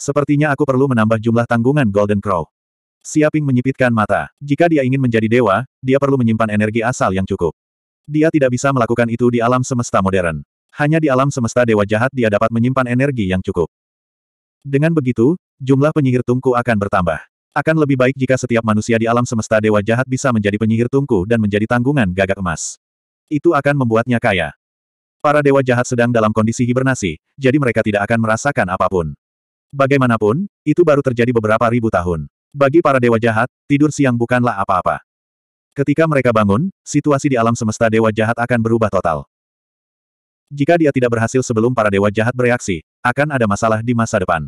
Sepertinya aku perlu menambah jumlah tanggungan Golden Crow. Siaping menyipitkan mata. Jika dia ingin menjadi dewa, dia perlu menyimpan energi asal yang cukup. Dia tidak bisa melakukan itu di alam semesta modern. Hanya di alam semesta dewa jahat dia dapat menyimpan energi yang cukup. Dengan begitu, jumlah penyihir tungku akan bertambah. Akan lebih baik jika setiap manusia di alam semesta dewa jahat bisa menjadi penyihir tungku dan menjadi tanggungan gagak emas. Itu akan membuatnya kaya. Para dewa jahat sedang dalam kondisi hibernasi, jadi mereka tidak akan merasakan apapun. Bagaimanapun, itu baru terjadi beberapa ribu tahun. Bagi para dewa jahat, tidur siang bukanlah apa-apa. Ketika mereka bangun, situasi di alam semesta dewa jahat akan berubah total. Jika dia tidak berhasil sebelum para dewa jahat bereaksi, akan ada masalah di masa depan.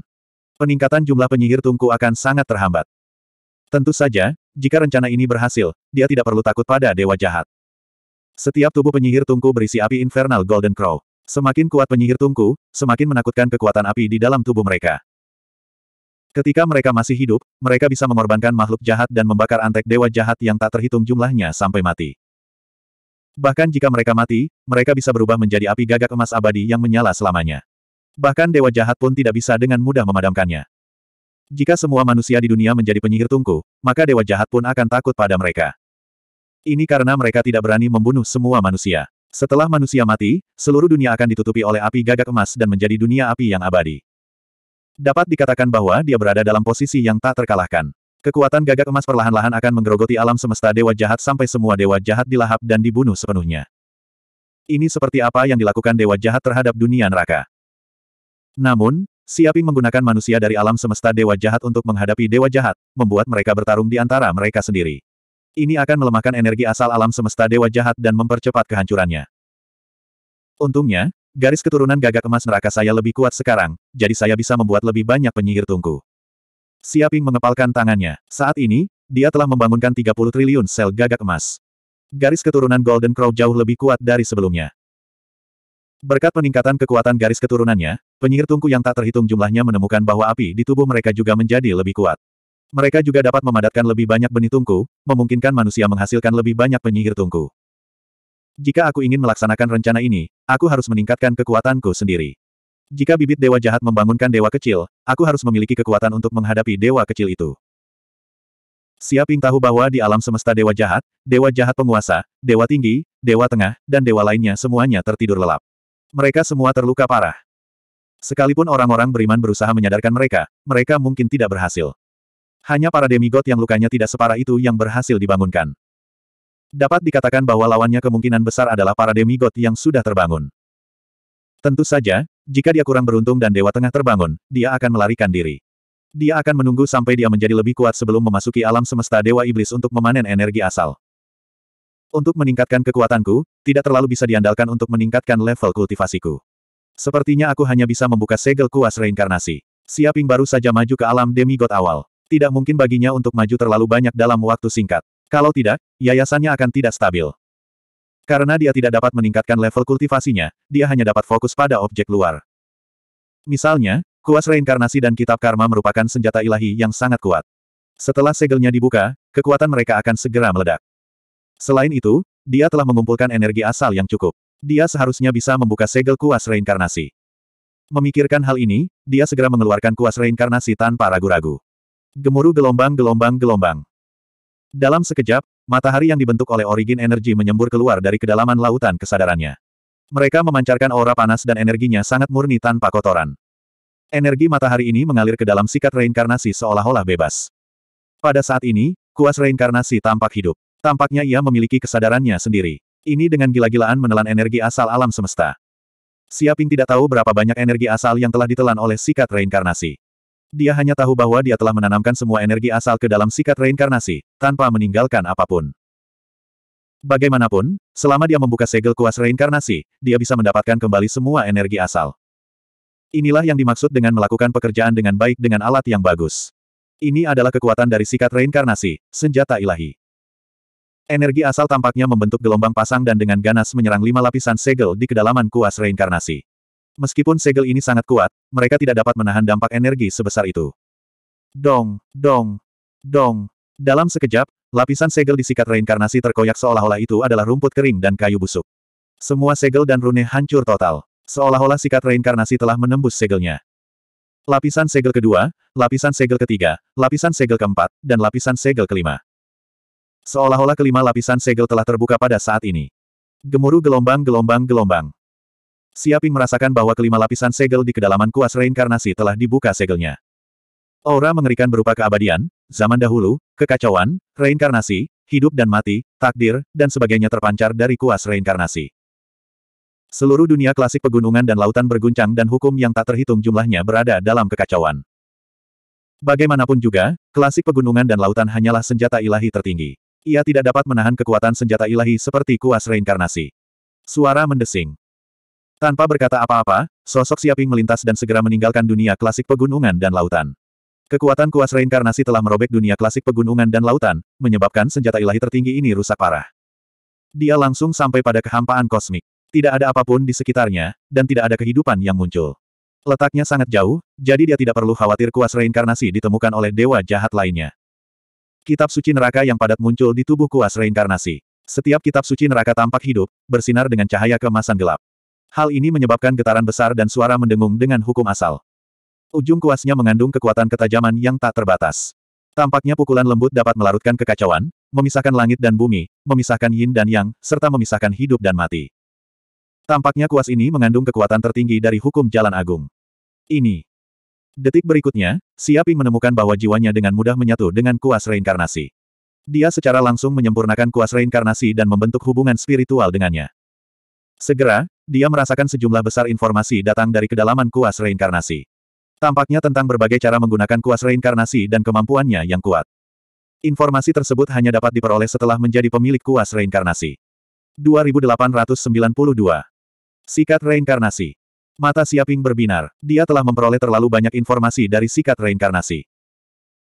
Peningkatan jumlah penyihir tungku akan sangat terhambat. Tentu saja, jika rencana ini berhasil, dia tidak perlu takut pada dewa jahat. Setiap tubuh penyihir tungku berisi api infernal Golden Crow. Semakin kuat penyihir tungku, semakin menakutkan kekuatan api di dalam tubuh mereka. Ketika mereka masih hidup, mereka bisa mengorbankan makhluk jahat dan membakar antek dewa jahat yang tak terhitung jumlahnya sampai mati. Bahkan jika mereka mati, mereka bisa berubah menjadi api gagak emas abadi yang menyala selamanya. Bahkan dewa jahat pun tidak bisa dengan mudah memadamkannya. Jika semua manusia di dunia menjadi penyihir tungku, maka dewa jahat pun akan takut pada mereka. Ini karena mereka tidak berani membunuh semua manusia. Setelah manusia mati, seluruh dunia akan ditutupi oleh api gagak emas dan menjadi dunia api yang abadi. Dapat dikatakan bahwa dia berada dalam posisi yang tak terkalahkan. Kekuatan gagak emas perlahan-lahan akan menggerogoti alam semesta dewa jahat sampai semua dewa jahat dilahap dan dibunuh sepenuhnya. Ini seperti apa yang dilakukan dewa jahat terhadap dunia neraka. Namun, Siaping menggunakan manusia dari alam semesta dewa jahat untuk menghadapi dewa jahat, membuat mereka bertarung di antara mereka sendiri. Ini akan melemahkan energi asal alam semesta dewa jahat dan mempercepat kehancurannya. Untungnya, Garis keturunan gagak emas neraka saya lebih kuat sekarang, jadi saya bisa membuat lebih banyak penyihir tungku. Siaping mengepalkan tangannya. Saat ini, dia telah membangunkan 30 triliun sel gagak emas. Garis keturunan Golden Crow jauh lebih kuat dari sebelumnya. Berkat peningkatan kekuatan garis keturunannya, penyihir tungku yang tak terhitung jumlahnya menemukan bahwa api di tubuh mereka juga menjadi lebih kuat. Mereka juga dapat memadatkan lebih banyak benih tungku, memungkinkan manusia menghasilkan lebih banyak penyihir tungku. Jika aku ingin melaksanakan rencana ini, aku harus meningkatkan kekuatanku sendiri. Jika bibit dewa jahat membangunkan dewa kecil, aku harus memiliki kekuatan untuk menghadapi dewa kecil itu. Siaping tahu bahwa di alam semesta dewa jahat, dewa jahat penguasa, dewa tinggi, dewa tengah, dan dewa lainnya semuanya tertidur lelap. Mereka semua terluka parah. Sekalipun orang-orang beriman berusaha menyadarkan mereka, mereka mungkin tidak berhasil. Hanya para demigod yang lukanya tidak separah itu yang berhasil dibangunkan. Dapat dikatakan bahwa lawannya kemungkinan besar adalah para demigod yang sudah terbangun. Tentu saja, jika dia kurang beruntung dan Dewa Tengah terbangun, dia akan melarikan diri. Dia akan menunggu sampai dia menjadi lebih kuat sebelum memasuki alam semesta Dewa Iblis untuk memanen energi asal. Untuk meningkatkan kekuatanku, tidak terlalu bisa diandalkan untuk meningkatkan level kultivasiku. Sepertinya aku hanya bisa membuka segel kuas reinkarnasi. Siaping baru saja maju ke alam demigod awal. Tidak mungkin baginya untuk maju terlalu banyak dalam waktu singkat. Kalau tidak, yayasannya akan tidak stabil. Karena dia tidak dapat meningkatkan level kultivasinya, dia hanya dapat fokus pada objek luar. Misalnya, kuas reinkarnasi dan kitab karma merupakan senjata ilahi yang sangat kuat. Setelah segelnya dibuka, kekuatan mereka akan segera meledak. Selain itu, dia telah mengumpulkan energi asal yang cukup. Dia seharusnya bisa membuka segel kuas reinkarnasi. Memikirkan hal ini, dia segera mengeluarkan kuas reinkarnasi tanpa ragu-ragu. Gemuruh gelombang-gelombang-gelombang. Dalam sekejap, matahari yang dibentuk oleh origin energi menyembur keluar dari kedalaman lautan kesadarannya. Mereka memancarkan aura panas dan energinya sangat murni tanpa kotoran. Energi matahari ini mengalir ke dalam sikat reinkarnasi seolah-olah bebas. Pada saat ini, kuas reinkarnasi tampak hidup. Tampaknya ia memiliki kesadarannya sendiri. Ini dengan gila-gilaan menelan energi asal alam semesta. Siaping tidak tahu berapa banyak energi asal yang telah ditelan oleh sikat reinkarnasi. Dia hanya tahu bahwa dia telah menanamkan semua energi asal ke dalam sikat reinkarnasi, tanpa meninggalkan apapun. Bagaimanapun, selama dia membuka segel kuas reinkarnasi, dia bisa mendapatkan kembali semua energi asal. Inilah yang dimaksud dengan melakukan pekerjaan dengan baik dengan alat yang bagus. Ini adalah kekuatan dari sikat reinkarnasi, senjata ilahi. Energi asal tampaknya membentuk gelombang pasang dan dengan ganas menyerang lima lapisan segel di kedalaman kuas reinkarnasi. Meskipun segel ini sangat kuat, mereka tidak dapat menahan dampak energi sebesar itu. Dong, dong, dong. Dalam sekejap, lapisan segel disikat reinkarnasi terkoyak seolah-olah itu adalah rumput kering dan kayu busuk. Semua segel dan rune hancur total. Seolah-olah sikat reinkarnasi telah menembus segelnya. Lapisan segel kedua, lapisan segel ketiga, lapisan segel keempat, dan lapisan segel kelima. Seolah-olah kelima lapisan segel telah terbuka pada saat ini. Gemuruh gelombang-gelombang-gelombang. Siaping merasakan bahwa kelima lapisan segel di kedalaman kuas reinkarnasi telah dibuka segelnya. Aura mengerikan berupa keabadian, zaman dahulu, kekacauan, reinkarnasi, hidup dan mati, takdir, dan sebagainya terpancar dari kuas reinkarnasi. Seluruh dunia klasik pegunungan dan lautan berguncang dan hukum yang tak terhitung jumlahnya berada dalam kekacauan. Bagaimanapun juga, klasik pegunungan dan lautan hanyalah senjata ilahi tertinggi. Ia tidak dapat menahan kekuatan senjata ilahi seperti kuas reinkarnasi. Suara mendesing. Tanpa berkata apa-apa, sosok Siaping melintas dan segera meninggalkan dunia klasik pegunungan dan lautan. Kekuatan kuas reinkarnasi telah merobek dunia klasik pegunungan dan lautan, menyebabkan senjata ilahi tertinggi ini rusak parah. Dia langsung sampai pada kehampaan kosmik. Tidak ada apapun di sekitarnya, dan tidak ada kehidupan yang muncul. Letaknya sangat jauh, jadi dia tidak perlu khawatir kuas reinkarnasi ditemukan oleh dewa jahat lainnya. Kitab suci neraka yang padat muncul di tubuh kuas reinkarnasi. Setiap kitab suci neraka tampak hidup, bersinar dengan cahaya kemasan gelap. Hal ini menyebabkan getaran besar dan suara mendengung dengan hukum asal. Ujung kuasnya mengandung kekuatan ketajaman yang tak terbatas. Tampaknya pukulan lembut dapat melarutkan kekacauan, memisahkan langit dan bumi, memisahkan yin dan yang, serta memisahkan hidup dan mati. Tampaknya kuas ini mengandung kekuatan tertinggi dari hukum jalan agung. Ini. Detik berikutnya, Siaping menemukan bahwa jiwanya dengan mudah menyatu dengan kuas reinkarnasi. Dia secara langsung menyempurnakan kuas reinkarnasi dan membentuk hubungan spiritual dengannya. Segera, dia merasakan sejumlah besar informasi datang dari kedalaman kuas reinkarnasi. Tampaknya tentang berbagai cara menggunakan kuas reinkarnasi dan kemampuannya yang kuat. Informasi tersebut hanya dapat diperoleh setelah menjadi pemilik kuas reinkarnasi. 2892. Sikat Reinkarnasi Mata Siaping berbinar. Dia telah memperoleh terlalu banyak informasi dari sikat reinkarnasi.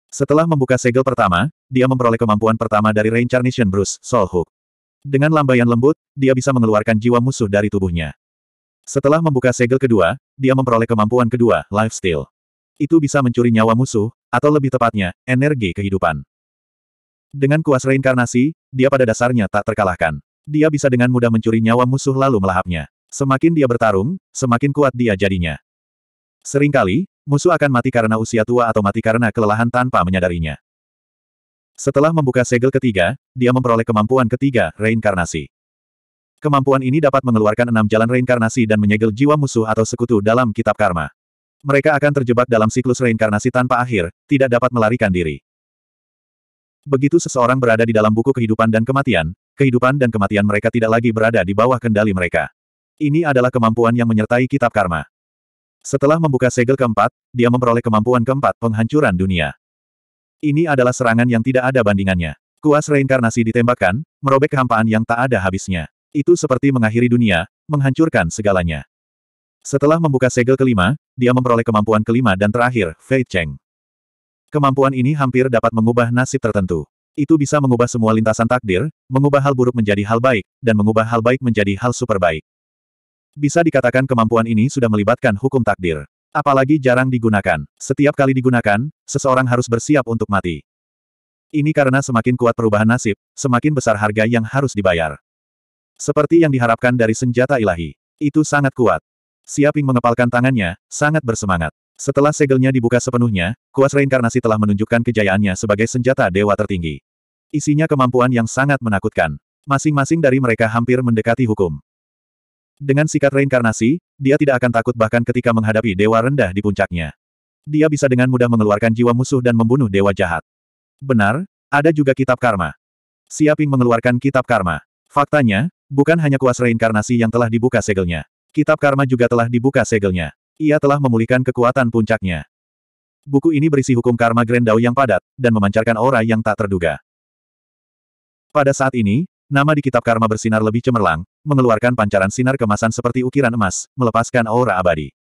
Setelah membuka segel pertama, dia memperoleh kemampuan pertama dari Reincarnation Bruce, Soul Hook. Dengan lambaian lembut, dia bisa mengeluarkan jiwa musuh dari tubuhnya. Setelah membuka segel kedua, dia memperoleh kemampuan kedua, Life Steal. Itu bisa mencuri nyawa musuh, atau lebih tepatnya, energi kehidupan. Dengan kuas reinkarnasi, dia pada dasarnya tak terkalahkan. Dia bisa dengan mudah mencuri nyawa musuh lalu melahapnya. Semakin dia bertarung, semakin kuat dia jadinya. Seringkali, musuh akan mati karena usia tua atau mati karena kelelahan tanpa menyadarinya. Setelah membuka segel ketiga, dia memperoleh kemampuan ketiga, reinkarnasi. Kemampuan ini dapat mengeluarkan enam jalan reinkarnasi dan menyegel jiwa musuh atau sekutu dalam kitab karma. Mereka akan terjebak dalam siklus reinkarnasi tanpa akhir, tidak dapat melarikan diri. Begitu seseorang berada di dalam buku kehidupan dan kematian, kehidupan dan kematian mereka tidak lagi berada di bawah kendali mereka. Ini adalah kemampuan yang menyertai kitab karma. Setelah membuka segel keempat, dia memperoleh kemampuan keempat penghancuran dunia. Ini adalah serangan yang tidak ada bandingannya. Kuas reinkarnasi ditembakkan, merobek kehampaan yang tak ada habisnya. Itu seperti mengakhiri dunia, menghancurkan segalanya. Setelah membuka segel kelima, dia memperoleh kemampuan kelima dan terakhir, Fei Cheng. Kemampuan ini hampir dapat mengubah nasib tertentu. Itu bisa mengubah semua lintasan takdir, mengubah hal buruk menjadi hal baik, dan mengubah hal baik menjadi hal super baik. Bisa dikatakan kemampuan ini sudah melibatkan hukum takdir. Apalagi jarang digunakan. Setiap kali digunakan, seseorang harus bersiap untuk mati. Ini karena semakin kuat perubahan nasib, semakin besar harga yang harus dibayar. Seperti yang diharapkan dari senjata ilahi. Itu sangat kuat. Siaping mengepalkan tangannya, sangat bersemangat. Setelah segelnya dibuka sepenuhnya, kuas reinkarnasi telah menunjukkan kejayaannya sebagai senjata dewa tertinggi. Isinya kemampuan yang sangat menakutkan. Masing-masing dari mereka hampir mendekati hukum. Dengan sikat reinkarnasi, dia tidak akan takut bahkan ketika menghadapi dewa rendah di puncaknya. Dia bisa dengan mudah mengeluarkan jiwa musuh dan membunuh dewa jahat. Benar, ada juga kitab karma. Siaping mengeluarkan kitab karma. Faktanya, bukan hanya kuas reinkarnasi yang telah dibuka segelnya. Kitab karma juga telah dibuka segelnya. Ia telah memulihkan kekuatan puncaknya. Buku ini berisi hukum karma Grendau yang padat, dan memancarkan aura yang tak terduga. Pada saat ini, Nama di kitab karma bersinar lebih cemerlang, mengeluarkan pancaran sinar kemasan seperti ukiran emas, melepaskan aura abadi.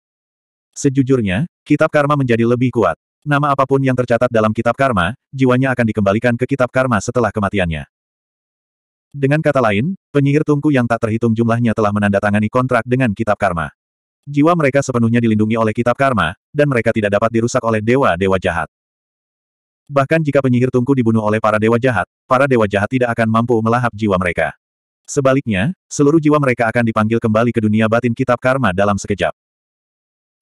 Sejujurnya, kitab karma menjadi lebih kuat. Nama apapun yang tercatat dalam kitab karma, jiwanya akan dikembalikan ke kitab karma setelah kematiannya. Dengan kata lain, penyihir tungku yang tak terhitung jumlahnya telah menandatangani kontrak dengan kitab karma. Jiwa mereka sepenuhnya dilindungi oleh kitab karma, dan mereka tidak dapat dirusak oleh dewa-dewa jahat. Bahkan jika penyihir tungku dibunuh oleh para dewa jahat, para dewa jahat tidak akan mampu melahap jiwa mereka. Sebaliknya, seluruh jiwa mereka akan dipanggil kembali ke dunia batin kitab karma dalam sekejap.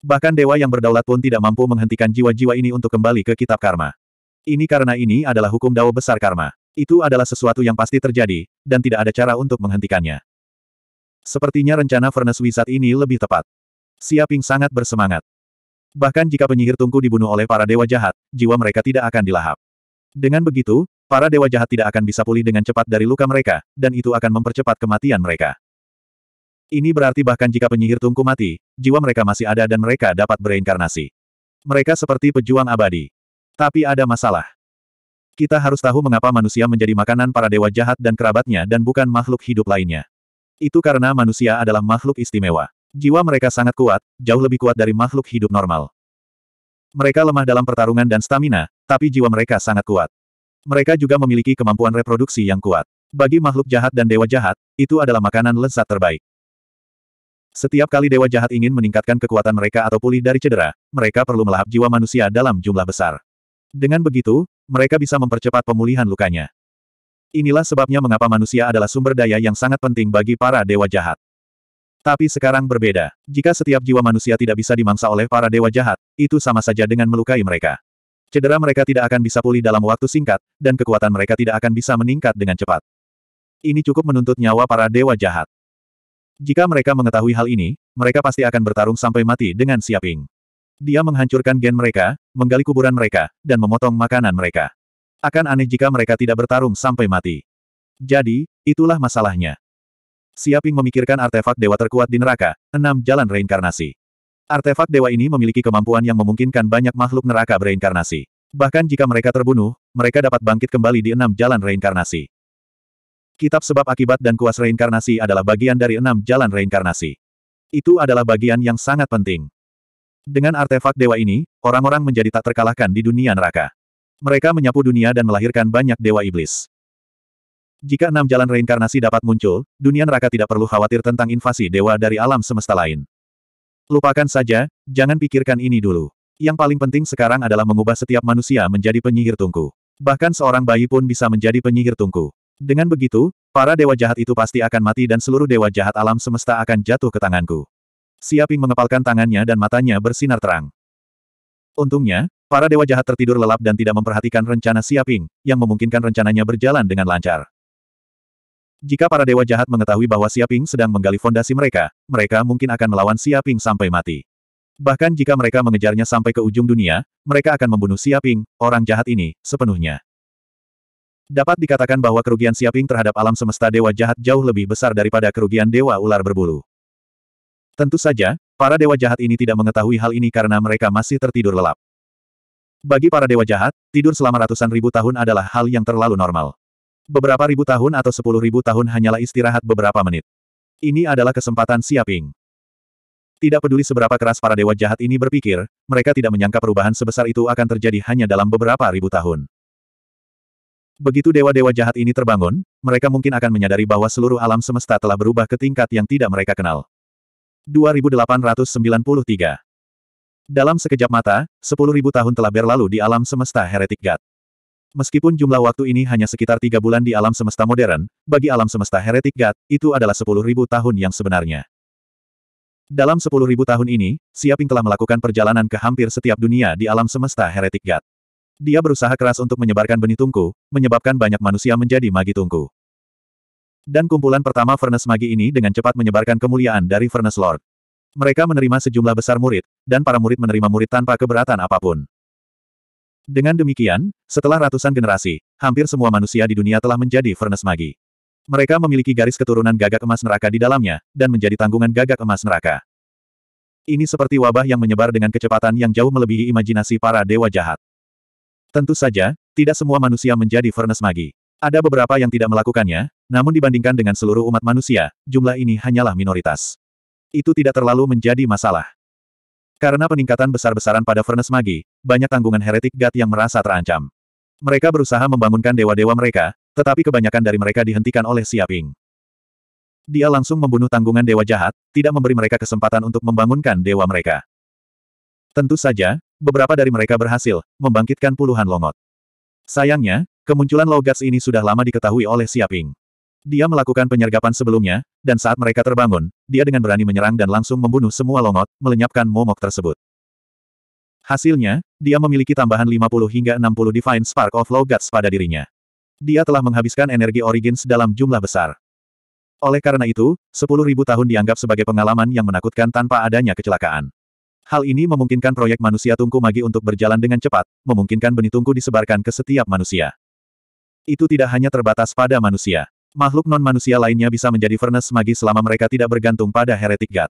Bahkan dewa yang berdaulat pun tidak mampu menghentikan jiwa-jiwa ini untuk kembali ke kitab karma. Ini karena ini adalah hukum dao besar karma. Itu adalah sesuatu yang pasti terjadi, dan tidak ada cara untuk menghentikannya. Sepertinya rencana Furnace Wizard ini lebih tepat. Siaping sangat bersemangat. Bahkan jika penyihir tungku dibunuh oleh para dewa jahat, jiwa mereka tidak akan dilahap. Dengan begitu, para dewa jahat tidak akan bisa pulih dengan cepat dari luka mereka, dan itu akan mempercepat kematian mereka. Ini berarti bahkan jika penyihir tungku mati, jiwa mereka masih ada dan mereka dapat bereinkarnasi. Mereka seperti pejuang abadi. Tapi ada masalah. Kita harus tahu mengapa manusia menjadi makanan para dewa jahat dan kerabatnya dan bukan makhluk hidup lainnya. Itu karena manusia adalah makhluk istimewa. Jiwa mereka sangat kuat, jauh lebih kuat dari makhluk hidup normal. Mereka lemah dalam pertarungan dan stamina, tapi jiwa mereka sangat kuat. Mereka juga memiliki kemampuan reproduksi yang kuat. Bagi makhluk jahat dan dewa jahat, itu adalah makanan lezat terbaik. Setiap kali dewa jahat ingin meningkatkan kekuatan mereka atau pulih dari cedera, mereka perlu melahap jiwa manusia dalam jumlah besar. Dengan begitu, mereka bisa mempercepat pemulihan lukanya. Inilah sebabnya mengapa manusia adalah sumber daya yang sangat penting bagi para dewa jahat. Tapi sekarang berbeda. Jika setiap jiwa manusia tidak bisa dimangsa oleh para dewa jahat, itu sama saja dengan melukai mereka. Cedera mereka tidak akan bisa pulih dalam waktu singkat, dan kekuatan mereka tidak akan bisa meningkat dengan cepat. Ini cukup menuntut nyawa para dewa jahat. Jika mereka mengetahui hal ini, mereka pasti akan bertarung sampai mati dengan siaping. Dia menghancurkan gen mereka, menggali kuburan mereka, dan memotong makanan mereka. Akan aneh jika mereka tidak bertarung sampai mati. Jadi, itulah masalahnya. Siaping memikirkan artefak dewa terkuat di neraka, enam jalan reinkarnasi. Artefak dewa ini memiliki kemampuan yang memungkinkan banyak makhluk neraka bereinkarnasi. Bahkan jika mereka terbunuh, mereka dapat bangkit kembali di enam jalan reinkarnasi. Kitab sebab akibat dan kuas reinkarnasi adalah bagian dari enam jalan reinkarnasi. Itu adalah bagian yang sangat penting. Dengan artefak dewa ini, orang-orang menjadi tak terkalahkan di dunia neraka. Mereka menyapu dunia dan melahirkan banyak dewa iblis. Jika enam jalan reinkarnasi dapat muncul, dunia neraka tidak perlu khawatir tentang invasi dewa dari alam semesta lain. Lupakan saja, jangan pikirkan ini dulu. Yang paling penting sekarang adalah mengubah setiap manusia menjadi penyihir tungku. Bahkan seorang bayi pun bisa menjadi penyihir tungku. Dengan begitu, para dewa jahat itu pasti akan mati dan seluruh dewa jahat alam semesta akan jatuh ke tanganku. Siaping mengepalkan tangannya dan matanya bersinar terang. Untungnya, Para dewa jahat tertidur lelap dan tidak memperhatikan rencana Siaping, yang memungkinkan rencananya berjalan dengan lancar. Jika para dewa jahat mengetahui bahwa Siaping sedang menggali fondasi mereka, mereka mungkin akan melawan Siaping sampai mati. Bahkan jika mereka mengejarnya sampai ke ujung dunia, mereka akan membunuh Siaping, orang jahat ini, sepenuhnya. Dapat dikatakan bahwa kerugian Siaping terhadap alam semesta dewa jahat jauh lebih besar daripada kerugian dewa ular berbulu. Tentu saja, para dewa jahat ini tidak mengetahui hal ini karena mereka masih tertidur lelap. Bagi para dewa jahat, tidur selama ratusan ribu tahun adalah hal yang terlalu normal. Beberapa ribu tahun atau sepuluh ribu tahun hanyalah istirahat beberapa menit. Ini adalah kesempatan Siaping. Tidak peduli seberapa keras para dewa jahat ini berpikir, mereka tidak menyangka perubahan sebesar itu akan terjadi hanya dalam beberapa ribu tahun. Begitu dewa-dewa jahat ini terbangun, mereka mungkin akan menyadari bahwa seluruh alam semesta telah berubah ke tingkat yang tidak mereka kenal. 2893 Dalam sekejap mata, 10.000 tahun telah berlalu di alam semesta heretik Gat. Meskipun jumlah waktu ini hanya sekitar tiga bulan di alam semesta modern, bagi alam semesta heretik God itu adalah sepuluh ribu tahun yang sebenarnya. Dalam sepuluh ribu tahun ini, Siaping telah melakukan perjalanan ke hampir setiap dunia di alam semesta heretik God. Dia berusaha keras untuk menyebarkan benih tungku, menyebabkan banyak manusia menjadi magi tungku. Dan kumpulan pertama Furnace Magi ini dengan cepat menyebarkan kemuliaan dari Furnace Lord. Mereka menerima sejumlah besar murid, dan para murid menerima murid tanpa keberatan apapun. Dengan demikian, setelah ratusan generasi, hampir semua manusia di dunia telah menjadi furnace magi. Mereka memiliki garis keturunan gagak emas neraka di dalamnya, dan menjadi tanggungan gagak emas neraka. Ini seperti wabah yang menyebar dengan kecepatan yang jauh melebihi imajinasi para dewa jahat. Tentu saja, tidak semua manusia menjadi furnace magi. Ada beberapa yang tidak melakukannya, namun dibandingkan dengan seluruh umat manusia, jumlah ini hanyalah minoritas. Itu tidak terlalu menjadi masalah. Karena peningkatan besar-besaran pada Furnace Magi, banyak tanggungan heretik Gat yang merasa terancam. Mereka berusaha membangunkan dewa-dewa mereka, tetapi kebanyakan dari mereka dihentikan oleh Siaping. Dia langsung membunuh tanggungan dewa jahat, tidak memberi mereka kesempatan untuk membangunkan dewa mereka. Tentu saja, beberapa dari mereka berhasil membangkitkan puluhan longot. Sayangnya, kemunculan Logats ini sudah lama diketahui oleh Siaping. Dia melakukan penyergapan sebelumnya, dan saat mereka terbangun, dia dengan berani menyerang dan langsung membunuh semua longot, melenyapkan momok tersebut. Hasilnya, dia memiliki tambahan 50 hingga 60 Divine Spark of Low Guts pada dirinya. Dia telah menghabiskan energi Origins dalam jumlah besar. Oleh karena itu, 10.000 tahun dianggap sebagai pengalaman yang menakutkan tanpa adanya kecelakaan. Hal ini memungkinkan proyek manusia tungku magi untuk berjalan dengan cepat, memungkinkan benih tungku disebarkan ke setiap manusia. Itu tidak hanya terbatas pada manusia makhluk non-manusia lainnya bisa menjadi Furnace Magi selama mereka tidak bergantung pada Heretic God.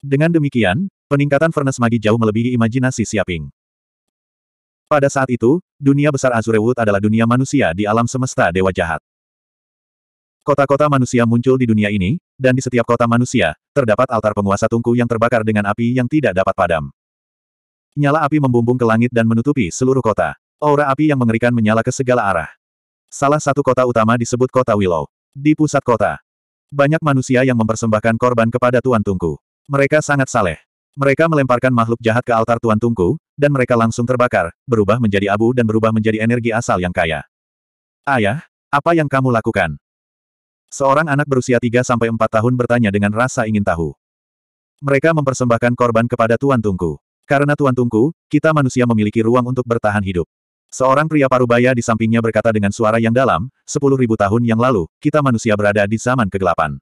Dengan demikian, peningkatan Furnace Magi jauh melebihi imajinasi Siaping. Pada saat itu, dunia besar Azure Wood adalah dunia manusia di alam semesta dewa jahat. Kota-kota manusia muncul di dunia ini, dan di setiap kota manusia, terdapat altar penguasa tungku yang terbakar dengan api yang tidak dapat padam. Nyala api membumbung ke langit dan menutupi seluruh kota. Aura api yang mengerikan menyala ke segala arah. Salah satu kota utama disebut kota Willow. Di pusat kota, banyak manusia yang mempersembahkan korban kepada Tuan Tungku. Mereka sangat saleh. Mereka melemparkan makhluk jahat ke altar Tuan Tungku, dan mereka langsung terbakar, berubah menjadi abu dan berubah menjadi energi asal yang kaya. Ayah, apa yang kamu lakukan? Seorang anak berusia 3-4 tahun bertanya dengan rasa ingin tahu. Mereka mempersembahkan korban kepada Tuan Tungku. Karena Tuan Tungku, kita manusia memiliki ruang untuk bertahan hidup. Seorang pria parubaya di sampingnya berkata dengan suara yang dalam, sepuluh ribu tahun yang lalu, kita manusia berada di zaman kegelapan.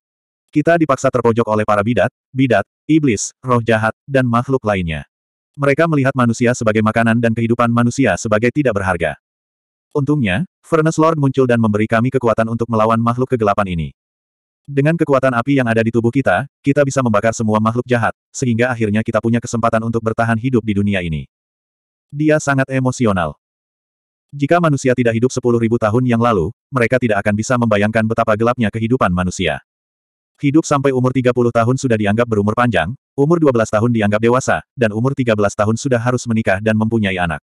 Kita dipaksa terpojok oleh para bidat, bidat, iblis, roh jahat, dan makhluk lainnya. Mereka melihat manusia sebagai makanan dan kehidupan manusia sebagai tidak berharga. Untungnya, Furnace Lord muncul dan memberi kami kekuatan untuk melawan makhluk kegelapan ini. Dengan kekuatan api yang ada di tubuh kita, kita bisa membakar semua makhluk jahat, sehingga akhirnya kita punya kesempatan untuk bertahan hidup di dunia ini. Dia sangat emosional. Jika manusia tidak hidup sepuluh ribu tahun yang lalu, mereka tidak akan bisa membayangkan betapa gelapnya kehidupan manusia. Hidup sampai umur 30 tahun sudah dianggap berumur panjang, umur 12 tahun dianggap dewasa, dan umur 13 tahun sudah harus menikah dan mempunyai anak.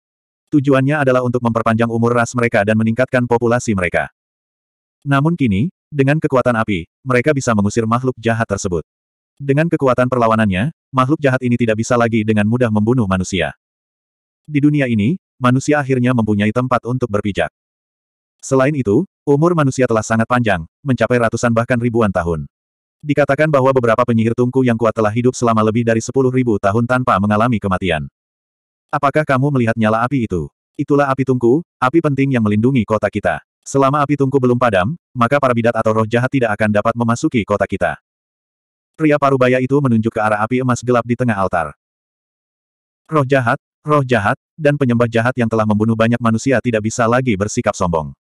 Tujuannya adalah untuk memperpanjang umur ras mereka dan meningkatkan populasi mereka. Namun kini, dengan kekuatan api, mereka bisa mengusir makhluk jahat tersebut. Dengan kekuatan perlawanannya, makhluk jahat ini tidak bisa lagi dengan mudah membunuh manusia. Di dunia ini, manusia akhirnya mempunyai tempat untuk berpijak. Selain itu, umur manusia telah sangat panjang, mencapai ratusan bahkan ribuan tahun. Dikatakan bahwa beberapa penyihir tungku yang kuat telah hidup selama lebih dari sepuluh ribu tahun tanpa mengalami kematian. Apakah kamu melihat nyala api itu? Itulah api tungku, api penting yang melindungi kota kita. Selama api tungku belum padam, maka para bidat atau roh jahat tidak akan dapat memasuki kota kita. Pria parubaya itu menunjuk ke arah api emas gelap di tengah altar. Roh jahat, Roh jahat, dan penyembah jahat yang telah membunuh banyak manusia tidak bisa lagi bersikap sombong.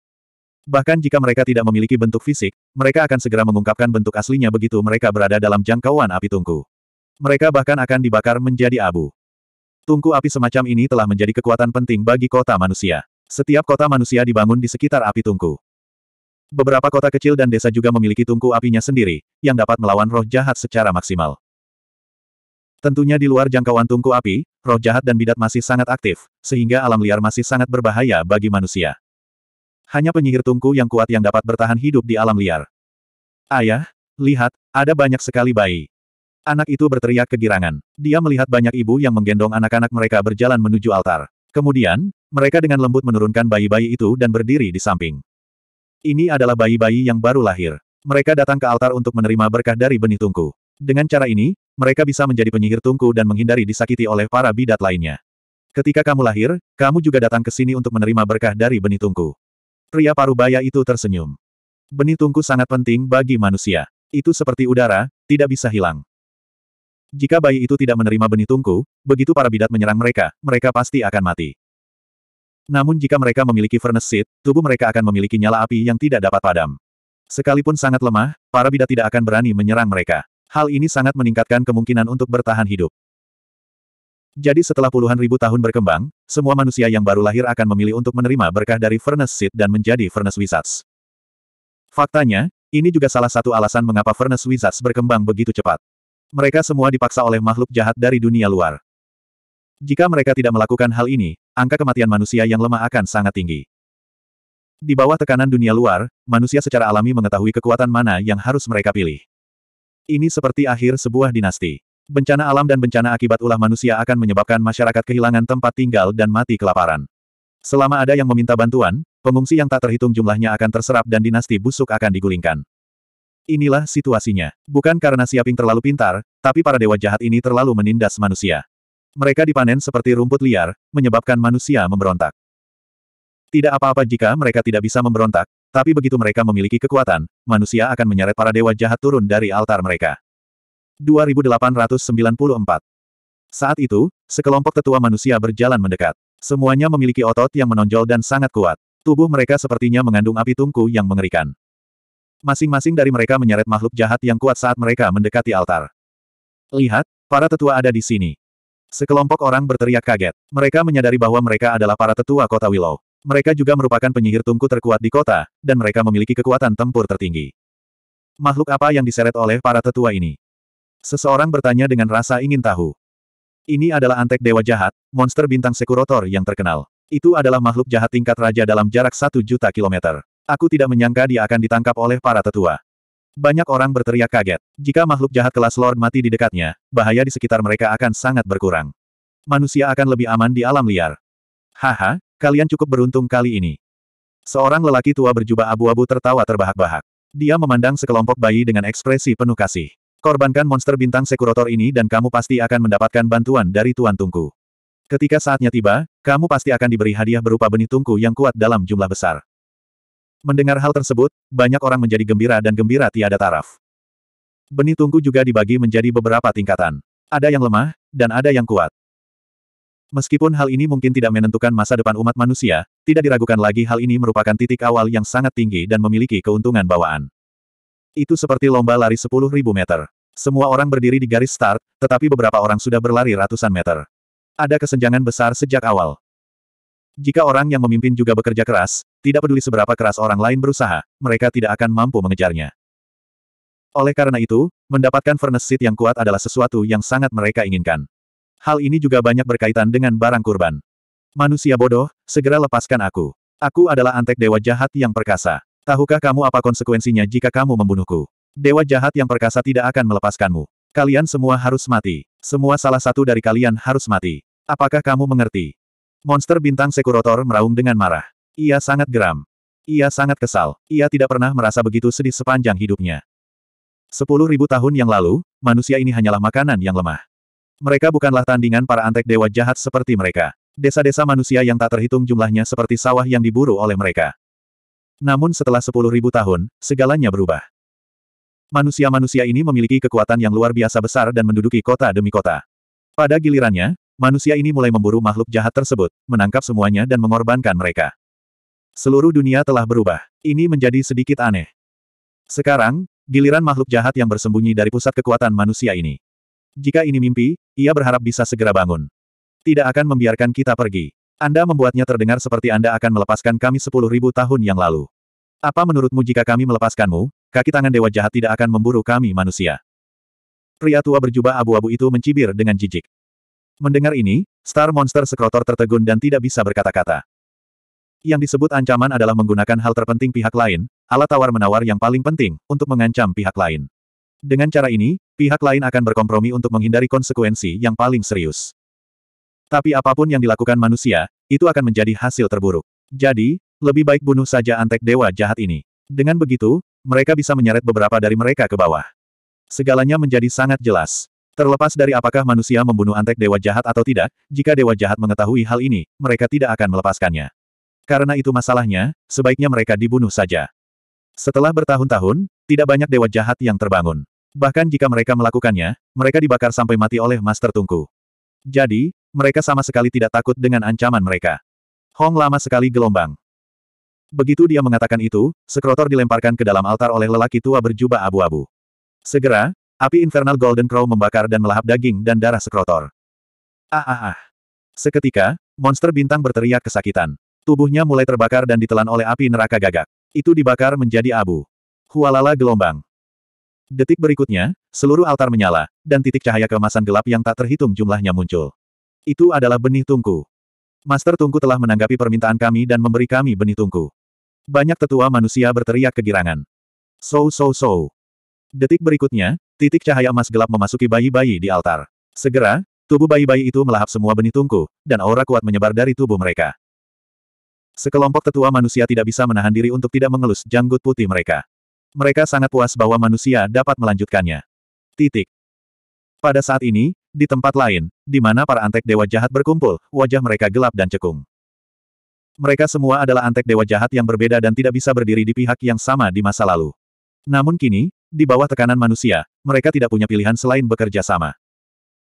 Bahkan jika mereka tidak memiliki bentuk fisik, mereka akan segera mengungkapkan bentuk aslinya begitu mereka berada dalam jangkauan api tungku. Mereka bahkan akan dibakar menjadi abu. Tungku api semacam ini telah menjadi kekuatan penting bagi kota manusia. Setiap kota manusia dibangun di sekitar api tungku. Beberapa kota kecil dan desa juga memiliki tungku apinya sendiri, yang dapat melawan roh jahat secara maksimal. Tentunya di luar jangkauan tungku api, roh jahat dan bidat masih sangat aktif, sehingga alam liar masih sangat berbahaya bagi manusia. Hanya penyihir tungku yang kuat yang dapat bertahan hidup di alam liar. Ayah, lihat, ada banyak sekali bayi. Anak itu berteriak kegirangan. Dia melihat banyak ibu yang menggendong anak-anak mereka berjalan menuju altar. Kemudian, mereka dengan lembut menurunkan bayi-bayi itu dan berdiri di samping. Ini adalah bayi-bayi yang baru lahir. Mereka datang ke altar untuk menerima berkah dari benih tungku. Dengan cara ini, mereka bisa menjadi penyihir tungku dan menghindari disakiti oleh para bidat lainnya. Ketika kamu lahir, kamu juga datang ke sini untuk menerima berkah dari benih tungku. Pria parubaya itu tersenyum. Benih tungku sangat penting bagi manusia. Itu seperti udara, tidak bisa hilang. Jika bayi itu tidak menerima benih tungku, begitu para bidat menyerang mereka, mereka pasti akan mati. Namun jika mereka memiliki furnace seed, tubuh mereka akan memiliki nyala api yang tidak dapat padam. Sekalipun sangat lemah, para bidat tidak akan berani menyerang mereka. Hal ini sangat meningkatkan kemungkinan untuk bertahan hidup. Jadi setelah puluhan ribu tahun berkembang, semua manusia yang baru lahir akan memilih untuk menerima berkah dari Furnace Seed dan menjadi Furnace Wizards. Faktanya, ini juga salah satu alasan mengapa Furnace Wizards berkembang begitu cepat. Mereka semua dipaksa oleh makhluk jahat dari dunia luar. Jika mereka tidak melakukan hal ini, angka kematian manusia yang lemah akan sangat tinggi. Di bawah tekanan dunia luar, manusia secara alami mengetahui kekuatan mana yang harus mereka pilih. Ini seperti akhir sebuah dinasti. Bencana alam dan bencana akibat ulah manusia akan menyebabkan masyarakat kehilangan tempat tinggal dan mati kelaparan. Selama ada yang meminta bantuan, pengungsi yang tak terhitung jumlahnya akan terserap dan dinasti busuk akan digulingkan. Inilah situasinya. Bukan karena Siaping terlalu pintar, tapi para dewa jahat ini terlalu menindas manusia. Mereka dipanen seperti rumput liar, menyebabkan manusia memberontak. Tidak apa-apa jika mereka tidak bisa memberontak, tapi begitu mereka memiliki kekuatan, manusia akan menyeret para dewa jahat turun dari altar mereka. 2894 Saat itu, sekelompok tetua manusia berjalan mendekat. Semuanya memiliki otot yang menonjol dan sangat kuat. Tubuh mereka sepertinya mengandung api tungku yang mengerikan. Masing-masing dari mereka menyeret makhluk jahat yang kuat saat mereka mendekati altar. Lihat, para tetua ada di sini. Sekelompok orang berteriak kaget. Mereka menyadari bahwa mereka adalah para tetua kota Willow. Mereka juga merupakan penyihir tungku terkuat di kota, dan mereka memiliki kekuatan tempur tertinggi. Makhluk apa yang diseret oleh para tetua ini? Seseorang bertanya dengan rasa ingin tahu. Ini adalah antek dewa jahat, monster bintang sekurotor yang terkenal. Itu adalah makhluk jahat tingkat raja dalam jarak satu juta kilometer. Aku tidak menyangka dia akan ditangkap oleh para tetua. Banyak orang berteriak kaget. Jika makhluk jahat kelas Lord mati di dekatnya, bahaya di sekitar mereka akan sangat berkurang. Manusia akan lebih aman di alam liar. Haha, Kalian cukup beruntung kali ini. Seorang lelaki tua berjubah abu-abu tertawa terbahak-bahak. Dia memandang sekelompok bayi dengan ekspresi penuh kasih. Korbankan monster bintang sekurator ini dan kamu pasti akan mendapatkan bantuan dari Tuan Tungku. Ketika saatnya tiba, kamu pasti akan diberi hadiah berupa benih tungku yang kuat dalam jumlah besar. Mendengar hal tersebut, banyak orang menjadi gembira dan gembira tiada taraf. Benih tungku juga dibagi menjadi beberapa tingkatan. Ada yang lemah, dan ada yang kuat. Meskipun hal ini mungkin tidak menentukan masa depan umat manusia, tidak diragukan lagi hal ini merupakan titik awal yang sangat tinggi dan memiliki keuntungan bawaan. Itu seperti lomba lari 10.000 meter. Semua orang berdiri di garis start, tetapi beberapa orang sudah berlari ratusan meter. Ada kesenjangan besar sejak awal. Jika orang yang memimpin juga bekerja keras, tidak peduli seberapa keras orang lain berusaha, mereka tidak akan mampu mengejarnya. Oleh karena itu, mendapatkan furnace seat yang kuat adalah sesuatu yang sangat mereka inginkan. Hal ini juga banyak berkaitan dengan barang kurban. Manusia bodoh, segera lepaskan aku. Aku adalah antek dewa jahat yang perkasa. Tahukah kamu apa konsekuensinya jika kamu membunuhku? Dewa jahat yang perkasa tidak akan melepaskanmu. Kalian semua harus mati. Semua salah satu dari kalian harus mati. Apakah kamu mengerti? Monster bintang Sekurotor meraung dengan marah. Ia sangat geram. Ia sangat kesal. Ia tidak pernah merasa begitu sedih sepanjang hidupnya. Sepuluh ribu tahun yang lalu, manusia ini hanyalah makanan yang lemah. Mereka bukanlah tandingan para antek dewa jahat seperti mereka. Desa-desa manusia yang tak terhitung jumlahnya seperti sawah yang diburu oleh mereka. Namun setelah sepuluh ribu tahun, segalanya berubah. Manusia-manusia ini memiliki kekuatan yang luar biasa besar dan menduduki kota demi kota. Pada gilirannya, manusia ini mulai memburu makhluk jahat tersebut, menangkap semuanya dan mengorbankan mereka. Seluruh dunia telah berubah. Ini menjadi sedikit aneh. Sekarang, giliran makhluk jahat yang bersembunyi dari pusat kekuatan manusia ini. Jika ini mimpi, ia berharap bisa segera bangun. Tidak akan membiarkan kita pergi. Anda membuatnya terdengar seperti Anda akan melepaskan kami sepuluh ribu tahun yang lalu. Apa menurutmu jika kami melepaskanmu, kaki tangan dewa jahat tidak akan memburu kami manusia? Pria tua berjubah abu-abu itu mencibir dengan jijik. Mendengar ini, Star Monster sekrotor tertegun dan tidak bisa berkata-kata. Yang disebut ancaman adalah menggunakan hal terpenting pihak lain, alat tawar-menawar yang paling penting, untuk mengancam pihak lain. Dengan cara ini, pihak lain akan berkompromi untuk menghindari konsekuensi yang paling serius. Tapi apapun yang dilakukan manusia, itu akan menjadi hasil terburuk. Jadi, lebih baik bunuh saja antek dewa jahat ini. Dengan begitu, mereka bisa menyeret beberapa dari mereka ke bawah. Segalanya menjadi sangat jelas. Terlepas dari apakah manusia membunuh antek dewa jahat atau tidak, jika dewa jahat mengetahui hal ini, mereka tidak akan melepaskannya. Karena itu masalahnya, sebaiknya mereka dibunuh saja. Setelah bertahun-tahun, tidak banyak dewa jahat yang terbangun. Bahkan jika mereka melakukannya, mereka dibakar sampai mati oleh Master Tungku. Jadi, mereka sama sekali tidak takut dengan ancaman mereka. Hong lama sekali gelombang. Begitu dia mengatakan itu, sekrotor dilemparkan ke dalam altar oleh lelaki tua berjubah abu-abu. Segera, api infernal Golden Crow membakar dan melahap daging dan darah sekrotor. Ah ah ah. Seketika, monster bintang berteriak kesakitan. Tubuhnya mulai terbakar dan ditelan oleh api neraka gagak. Itu dibakar menjadi abu. Hualala gelombang. Detik berikutnya, seluruh altar menyala, dan titik cahaya kemasan gelap yang tak terhitung jumlahnya muncul. Itu adalah benih tungku. Master Tungku telah menanggapi permintaan kami dan memberi kami benih tungku. Banyak tetua manusia berteriak kegirangan. So so so. Detik berikutnya, titik cahaya emas gelap memasuki bayi-bayi di altar. Segera, tubuh bayi-bayi itu melahap semua benih tungku, dan aura kuat menyebar dari tubuh mereka. Sekelompok tetua manusia tidak bisa menahan diri untuk tidak mengelus janggut putih mereka. Mereka sangat puas bahwa manusia dapat melanjutkannya. Titik. Pada saat ini, di tempat lain, di mana para antek dewa jahat berkumpul, wajah mereka gelap dan cekung. Mereka semua adalah antek dewa jahat yang berbeda dan tidak bisa berdiri di pihak yang sama di masa lalu. Namun kini, di bawah tekanan manusia, mereka tidak punya pilihan selain bekerja sama.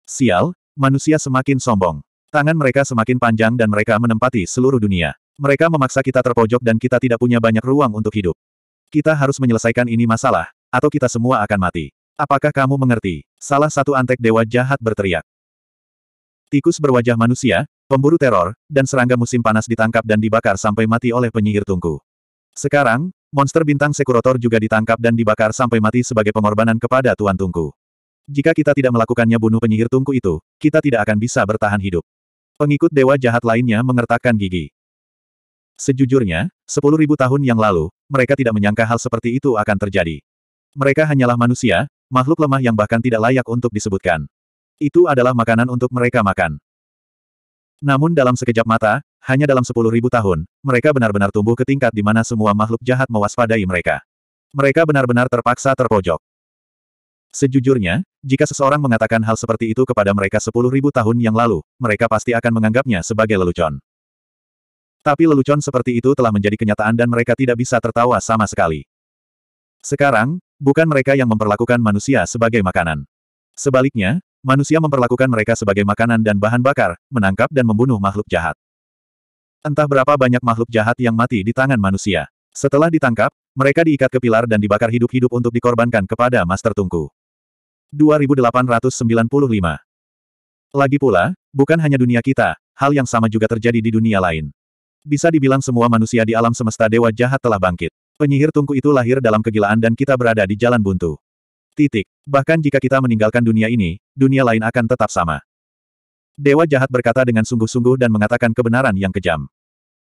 Sial, manusia semakin sombong. Tangan mereka semakin panjang dan mereka menempati seluruh dunia. Mereka memaksa kita terpojok dan kita tidak punya banyak ruang untuk hidup. Kita harus menyelesaikan ini masalah, atau kita semua akan mati. Apakah kamu mengerti? Salah satu antek dewa jahat berteriak. Tikus berwajah manusia, pemburu teror, dan serangga musim panas ditangkap dan dibakar sampai mati oleh penyihir tungku. Sekarang, monster bintang Sekurotor juga ditangkap dan dibakar sampai mati sebagai pengorbanan kepada Tuan Tungku. Jika kita tidak melakukannya bunuh penyihir tungku itu, kita tidak akan bisa bertahan hidup. Pengikut dewa jahat lainnya mengertakkan gigi. Sejujurnya, sepuluh ribu tahun yang lalu, mereka tidak menyangka hal seperti itu akan terjadi. Mereka hanyalah manusia, makhluk lemah yang bahkan tidak layak untuk disebutkan. Itu adalah makanan untuk mereka makan. Namun dalam sekejap mata, hanya dalam sepuluh ribu tahun, mereka benar-benar tumbuh ke tingkat di mana semua makhluk jahat mewaspadai mereka. Mereka benar-benar terpaksa terpojok. Sejujurnya, jika seseorang mengatakan hal seperti itu kepada mereka sepuluh ribu tahun yang lalu, mereka pasti akan menganggapnya sebagai lelucon. Tapi lelucon seperti itu telah menjadi kenyataan dan mereka tidak bisa tertawa sama sekali. Sekarang, bukan mereka yang memperlakukan manusia sebagai makanan. Sebaliknya, manusia memperlakukan mereka sebagai makanan dan bahan bakar, menangkap dan membunuh makhluk jahat. Entah berapa banyak makhluk jahat yang mati di tangan manusia. Setelah ditangkap, mereka diikat ke pilar dan dibakar hidup-hidup untuk dikorbankan kepada Master Tungku. 2895. Lagi pula, bukan hanya dunia kita, hal yang sama juga terjadi di dunia lain. Bisa dibilang semua manusia di alam semesta dewa jahat telah bangkit. Penyihir tungku itu lahir dalam kegilaan dan kita berada di jalan buntu. Titik. Bahkan jika kita meninggalkan dunia ini, dunia lain akan tetap sama. Dewa jahat berkata dengan sungguh-sungguh dan mengatakan kebenaran yang kejam.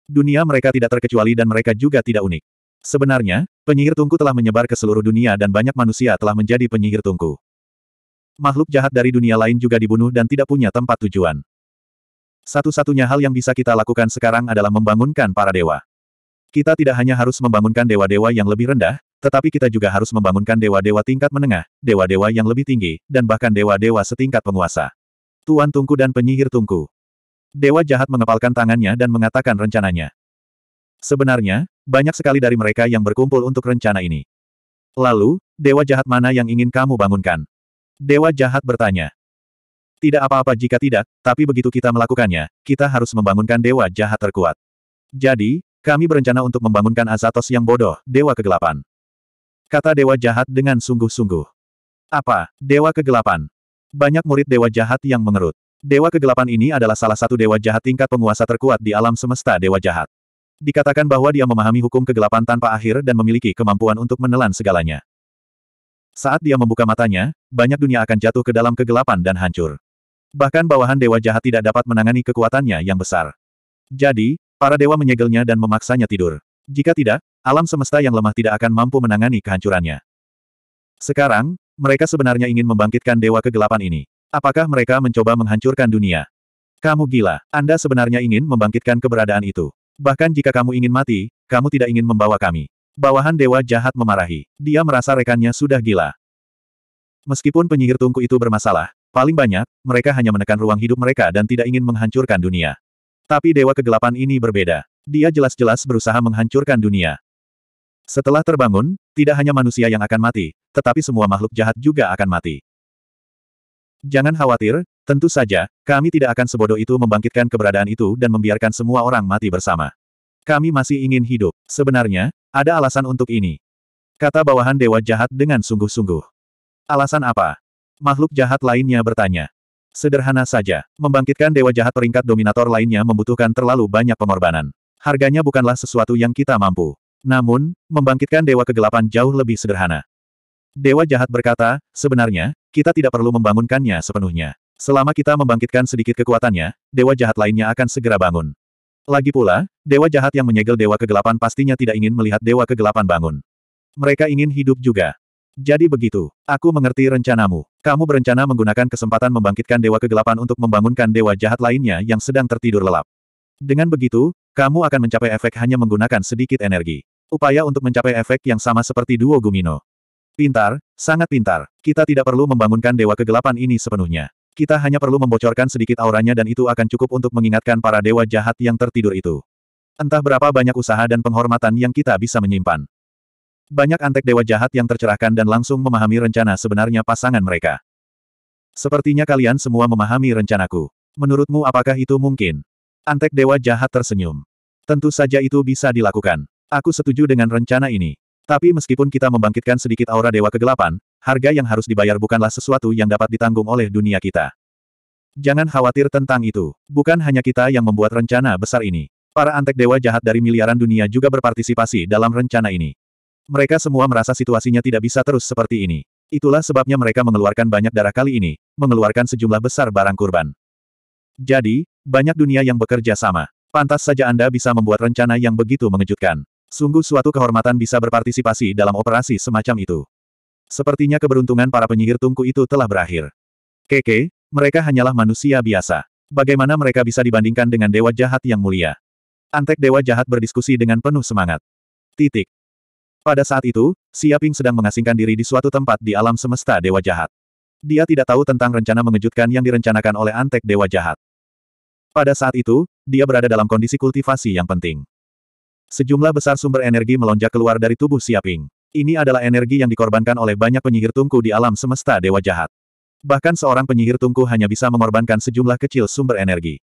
Dunia mereka tidak terkecuali dan mereka juga tidak unik. Sebenarnya, penyihir tungku telah menyebar ke seluruh dunia dan banyak manusia telah menjadi penyihir tungku. Makhluk jahat dari dunia lain juga dibunuh dan tidak punya tempat tujuan. Satu-satunya hal yang bisa kita lakukan sekarang adalah membangunkan para dewa. Kita tidak hanya harus membangunkan dewa-dewa yang lebih rendah, tetapi kita juga harus membangunkan dewa-dewa tingkat menengah, dewa-dewa yang lebih tinggi, dan bahkan dewa-dewa setingkat penguasa. Tuan Tungku dan Penyihir Tungku. Dewa jahat mengepalkan tangannya dan mengatakan rencananya. Sebenarnya, banyak sekali dari mereka yang berkumpul untuk rencana ini. Lalu, dewa jahat mana yang ingin kamu bangunkan? Dewa jahat bertanya. Tidak apa-apa jika tidak, tapi begitu kita melakukannya, kita harus membangunkan dewa jahat terkuat. Jadi, kami berencana untuk membangunkan Azatos yang bodoh, dewa kegelapan. Kata dewa jahat dengan sungguh-sungguh. Apa, dewa kegelapan? Banyak murid dewa jahat yang mengerut. Dewa kegelapan ini adalah salah satu dewa jahat tingkat penguasa terkuat di alam semesta dewa jahat. Dikatakan bahwa dia memahami hukum kegelapan tanpa akhir dan memiliki kemampuan untuk menelan segalanya. Saat dia membuka matanya, banyak dunia akan jatuh ke dalam kegelapan dan hancur. Bahkan bawahan dewa jahat tidak dapat menangani kekuatannya yang besar. Jadi, para dewa menyegelnya dan memaksanya tidur. Jika tidak, alam semesta yang lemah tidak akan mampu menangani kehancurannya. Sekarang, mereka sebenarnya ingin membangkitkan dewa kegelapan ini. Apakah mereka mencoba menghancurkan dunia? Kamu gila, Anda sebenarnya ingin membangkitkan keberadaan itu. Bahkan jika kamu ingin mati, kamu tidak ingin membawa kami. Bawahan dewa jahat memarahi. Dia merasa rekannya sudah gila. Meskipun penyihir tungku itu bermasalah, paling banyak, mereka hanya menekan ruang hidup mereka dan tidak ingin menghancurkan dunia. Tapi dewa kegelapan ini berbeda. Dia jelas-jelas berusaha menghancurkan dunia. Setelah terbangun, tidak hanya manusia yang akan mati, tetapi semua makhluk jahat juga akan mati. Jangan khawatir, tentu saja, kami tidak akan sebodoh itu membangkitkan keberadaan itu dan membiarkan semua orang mati bersama. Kami masih ingin hidup. Sebenarnya, ada alasan untuk ini. Kata bawahan dewa jahat dengan sungguh-sungguh. Alasan apa? Makhluk jahat lainnya bertanya. Sederhana saja, membangkitkan dewa jahat peringkat dominator lainnya membutuhkan terlalu banyak pengorbanan. Harganya bukanlah sesuatu yang kita mampu. Namun, membangkitkan dewa kegelapan jauh lebih sederhana. Dewa jahat berkata, sebenarnya, kita tidak perlu membangunkannya sepenuhnya. Selama kita membangkitkan sedikit kekuatannya, dewa jahat lainnya akan segera bangun. Lagi pula, dewa jahat yang menyegel dewa kegelapan pastinya tidak ingin melihat dewa kegelapan bangun. Mereka ingin hidup juga. Jadi begitu, aku mengerti rencanamu. Kamu berencana menggunakan kesempatan membangkitkan dewa kegelapan untuk membangunkan dewa jahat lainnya yang sedang tertidur lelap. Dengan begitu, kamu akan mencapai efek hanya menggunakan sedikit energi. Upaya untuk mencapai efek yang sama seperti duo Gumino. Pintar, sangat pintar. Kita tidak perlu membangunkan dewa kegelapan ini sepenuhnya. Kita hanya perlu membocorkan sedikit auranya dan itu akan cukup untuk mengingatkan para dewa jahat yang tertidur itu. Entah berapa banyak usaha dan penghormatan yang kita bisa menyimpan. Banyak antek dewa jahat yang tercerahkan dan langsung memahami rencana sebenarnya pasangan mereka. Sepertinya kalian semua memahami rencanaku. Menurutmu apakah itu mungkin? Antek dewa jahat tersenyum. Tentu saja itu bisa dilakukan. Aku setuju dengan rencana ini. Tapi meskipun kita membangkitkan sedikit aura dewa kegelapan, harga yang harus dibayar bukanlah sesuatu yang dapat ditanggung oleh dunia kita. Jangan khawatir tentang itu. Bukan hanya kita yang membuat rencana besar ini. Para antek dewa jahat dari miliaran dunia juga berpartisipasi dalam rencana ini. Mereka semua merasa situasinya tidak bisa terus seperti ini. Itulah sebabnya mereka mengeluarkan banyak darah kali ini, mengeluarkan sejumlah besar barang kurban. Jadi, banyak dunia yang bekerja sama. Pantas saja Anda bisa membuat rencana yang begitu mengejutkan. Sungguh suatu kehormatan bisa berpartisipasi dalam operasi semacam itu. Sepertinya keberuntungan para penyihir tungku itu telah berakhir. Keke, mereka hanyalah manusia biasa. Bagaimana mereka bisa dibandingkan dengan dewa jahat yang mulia? Antek dewa jahat berdiskusi dengan penuh semangat. Titik. Pada saat itu, Siaping sedang mengasingkan diri di suatu tempat di alam semesta dewa jahat. Dia tidak tahu tentang rencana mengejutkan yang direncanakan oleh antek dewa jahat. Pada saat itu, dia berada dalam kondisi kultivasi yang penting. Sejumlah besar sumber energi melonjak keluar dari tubuh Siaping. Ini adalah energi yang dikorbankan oleh banyak penyihir tungku di alam semesta dewa jahat. Bahkan seorang penyihir tungku hanya bisa mengorbankan sejumlah kecil sumber energi.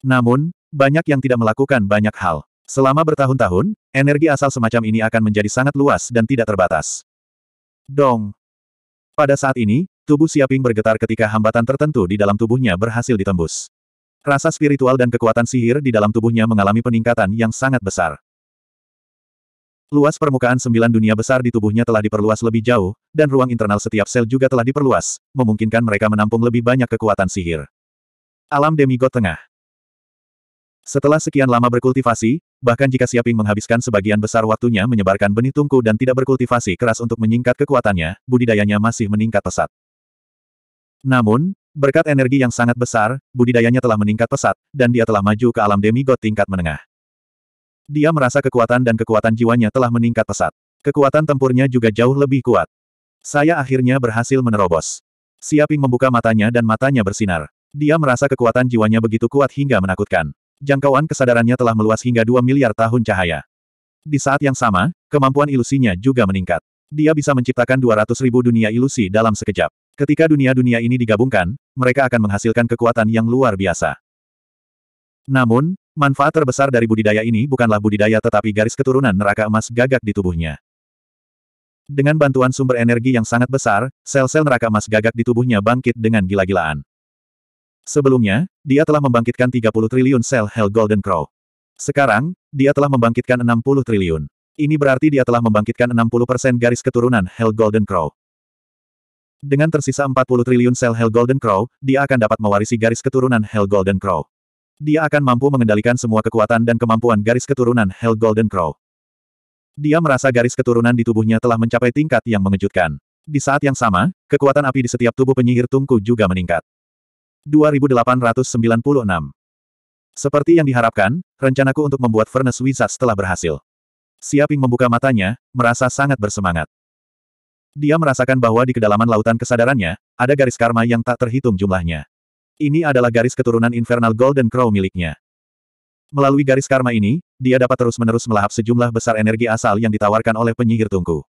Namun, banyak yang tidak melakukan banyak hal. Selama bertahun-tahun, energi asal semacam ini akan menjadi sangat luas dan tidak terbatas. Dong. Pada saat ini, tubuh Siaping bergetar ketika hambatan tertentu di dalam tubuhnya berhasil ditembus. Rasa spiritual dan kekuatan sihir di dalam tubuhnya mengalami peningkatan yang sangat besar. Luas permukaan sembilan dunia besar di tubuhnya telah diperluas lebih jauh, dan ruang internal setiap sel juga telah diperluas, memungkinkan mereka menampung lebih banyak kekuatan sihir. Alam demigod tengah. Setelah sekian lama berkultivasi, bahkan jika Siaping menghabiskan sebagian besar waktunya menyebarkan benih tungku dan tidak berkultivasi keras untuk menyingkat kekuatannya, budidayanya masih meningkat pesat. Namun, berkat energi yang sangat besar, budidayanya telah meningkat pesat, dan dia telah maju ke alam demigod tingkat menengah. Dia merasa kekuatan dan kekuatan jiwanya telah meningkat pesat. Kekuatan tempurnya juga jauh lebih kuat. Saya akhirnya berhasil menerobos. Siaping membuka matanya dan matanya bersinar. Dia merasa kekuatan jiwanya begitu kuat hingga menakutkan. Jangkauan kesadarannya telah meluas hingga 2 miliar tahun cahaya. Di saat yang sama, kemampuan ilusinya juga meningkat. Dia bisa menciptakan 200 ribu dunia ilusi dalam sekejap. Ketika dunia-dunia ini digabungkan, mereka akan menghasilkan kekuatan yang luar biasa. Namun, Manfaat terbesar dari budidaya ini bukanlah budidaya tetapi garis keturunan neraka emas gagak di tubuhnya. Dengan bantuan sumber energi yang sangat besar, sel-sel neraka emas gagak di tubuhnya bangkit dengan gila-gilaan. Sebelumnya, dia telah membangkitkan 30 triliun sel Hell Golden Crow. Sekarang, dia telah membangkitkan 60 triliun. Ini berarti dia telah membangkitkan 60% garis keturunan Hell Golden Crow. Dengan tersisa 40 triliun sel Hell Golden Crow, dia akan dapat mewarisi garis keturunan Hell Golden Crow. Dia akan mampu mengendalikan semua kekuatan dan kemampuan garis keturunan Hell Golden Crow. Dia merasa garis keturunan di tubuhnya telah mencapai tingkat yang mengejutkan. Di saat yang sama, kekuatan api di setiap tubuh penyihir tungku juga meningkat. 2896 Seperti yang diharapkan, rencanaku untuk membuat Furnace Wizard telah berhasil. Siaping membuka matanya, merasa sangat bersemangat. Dia merasakan bahwa di kedalaman lautan kesadarannya, ada garis karma yang tak terhitung jumlahnya. Ini adalah garis keturunan Infernal Golden Crow miliknya. Melalui garis karma ini, dia dapat terus-menerus melahap sejumlah besar energi asal yang ditawarkan oleh penyihir tungku.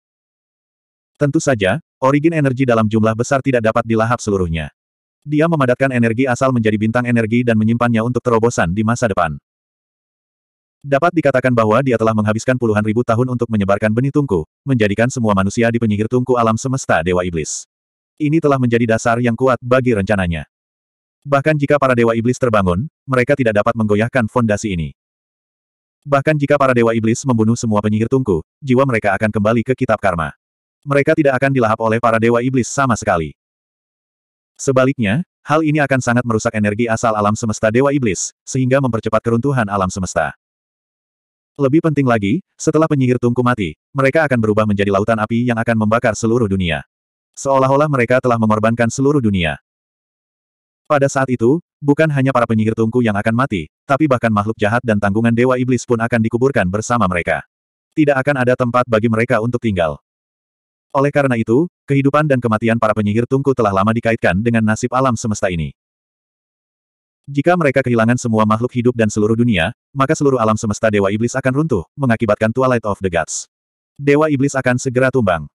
Tentu saja, origin energi dalam jumlah besar tidak dapat dilahap seluruhnya. Dia memadatkan energi asal menjadi bintang energi dan menyimpannya untuk terobosan di masa depan. Dapat dikatakan bahwa dia telah menghabiskan puluhan ribu tahun untuk menyebarkan benih tungku, menjadikan semua manusia di penyihir tungku alam semesta Dewa Iblis. Ini telah menjadi dasar yang kuat bagi rencananya. Bahkan jika para dewa iblis terbangun, mereka tidak dapat menggoyahkan fondasi ini. Bahkan jika para dewa iblis membunuh semua penyihir tungku, jiwa mereka akan kembali ke kitab karma. Mereka tidak akan dilahap oleh para dewa iblis sama sekali. Sebaliknya, hal ini akan sangat merusak energi asal alam semesta dewa iblis, sehingga mempercepat keruntuhan alam semesta. Lebih penting lagi, setelah penyihir tungku mati, mereka akan berubah menjadi lautan api yang akan membakar seluruh dunia. Seolah-olah mereka telah mengorbankan seluruh dunia. Pada saat itu, bukan hanya para penyihir tungku yang akan mati, tapi bahkan makhluk jahat dan tanggungan Dewa Iblis pun akan dikuburkan bersama mereka. Tidak akan ada tempat bagi mereka untuk tinggal. Oleh karena itu, kehidupan dan kematian para penyihir tungku telah lama dikaitkan dengan nasib alam semesta ini. Jika mereka kehilangan semua makhluk hidup dan seluruh dunia, maka seluruh alam semesta Dewa Iblis akan runtuh, mengakibatkan Twilight of the Gods. Dewa Iblis akan segera tumbang.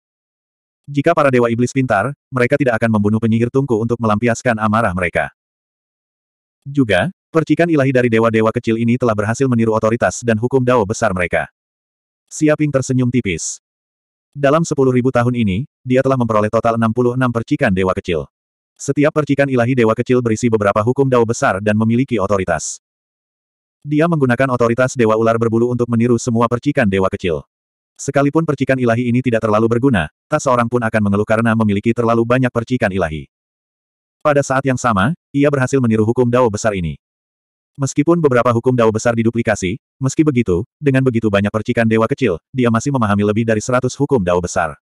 Jika para dewa iblis pintar, mereka tidak akan membunuh penyihir tungku untuk melampiaskan amarah mereka. Juga, percikan ilahi dari dewa-dewa kecil ini telah berhasil meniru otoritas dan hukum dao besar mereka. Siaping tersenyum tipis. Dalam sepuluh ribu tahun ini, dia telah memperoleh total 66 percikan dewa kecil. Setiap percikan ilahi dewa kecil berisi beberapa hukum dao besar dan memiliki otoritas. Dia menggunakan otoritas dewa ular berbulu untuk meniru semua percikan dewa kecil. Sekalipun percikan ilahi ini tidak terlalu berguna, tak seorang pun akan mengeluh karena memiliki terlalu banyak percikan ilahi. Pada saat yang sama, ia berhasil meniru hukum dao besar ini. Meskipun beberapa hukum dao besar diduplikasi, meski begitu, dengan begitu banyak percikan dewa kecil, dia masih memahami lebih dari seratus hukum dao besar.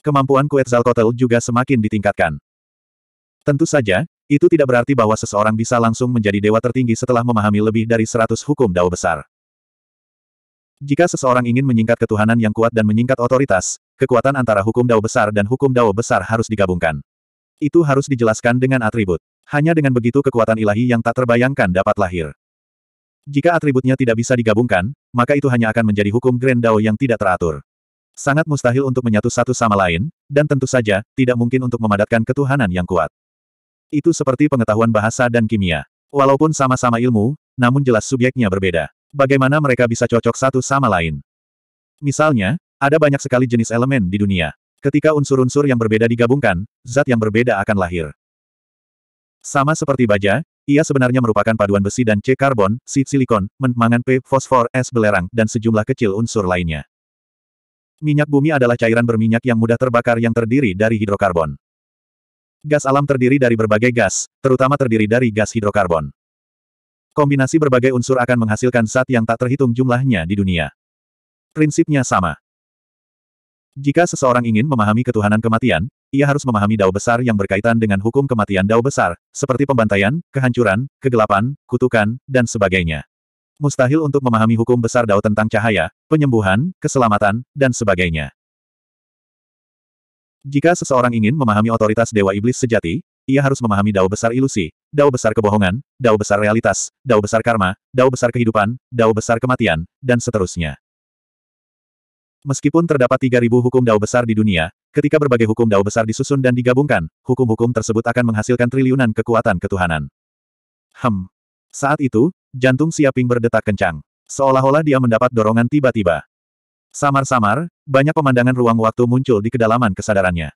Kemampuan Quetzalcoatl juga semakin ditingkatkan. Tentu saja, itu tidak berarti bahwa seseorang bisa langsung menjadi dewa tertinggi setelah memahami lebih dari seratus hukum dao besar. Jika seseorang ingin menyingkat ketuhanan yang kuat dan menyingkat otoritas, kekuatan antara hukum dao besar dan hukum dao besar harus digabungkan. Itu harus dijelaskan dengan atribut. Hanya dengan begitu kekuatan ilahi yang tak terbayangkan dapat lahir. Jika atributnya tidak bisa digabungkan, maka itu hanya akan menjadi hukum Grand Dao yang tidak teratur. Sangat mustahil untuk menyatu satu sama lain, dan tentu saja, tidak mungkin untuk memadatkan ketuhanan yang kuat. Itu seperti pengetahuan bahasa dan kimia. Walaupun sama-sama ilmu, namun jelas subjeknya berbeda. Bagaimana mereka bisa cocok satu sama lain? Misalnya, ada banyak sekali jenis elemen di dunia. Ketika unsur-unsur yang berbeda digabungkan, zat yang berbeda akan lahir. Sama seperti baja, ia sebenarnya merupakan paduan besi dan C karbon, C silikon, mangan P, fosfor, S belerang, dan sejumlah kecil unsur lainnya. Minyak bumi adalah cairan berminyak yang mudah terbakar yang terdiri dari hidrokarbon. Gas alam terdiri dari berbagai gas, terutama terdiri dari gas hidrokarbon. Kombinasi berbagai unsur akan menghasilkan zat yang tak terhitung jumlahnya di dunia. Prinsipnya sama. Jika seseorang ingin memahami ketuhanan kematian, ia harus memahami dao besar yang berkaitan dengan hukum kematian dao besar, seperti pembantaian, kehancuran, kegelapan, kutukan, dan sebagainya. Mustahil untuk memahami hukum besar dao tentang cahaya, penyembuhan, keselamatan, dan sebagainya. Jika seseorang ingin memahami otoritas Dewa Iblis sejati, ia harus memahami dao besar ilusi, dao besar kebohongan, dao besar realitas, dao besar karma, dao besar kehidupan, dao besar kematian, dan seterusnya. Meskipun terdapat 3.000 hukum dao besar di dunia, ketika berbagai hukum dao besar disusun dan digabungkan, hukum-hukum tersebut akan menghasilkan triliunan kekuatan ketuhanan. Hem. Saat itu, jantung Siaping berdetak kencang. Seolah-olah dia mendapat dorongan tiba-tiba. Samar-samar, banyak pemandangan ruang waktu muncul di kedalaman kesadarannya.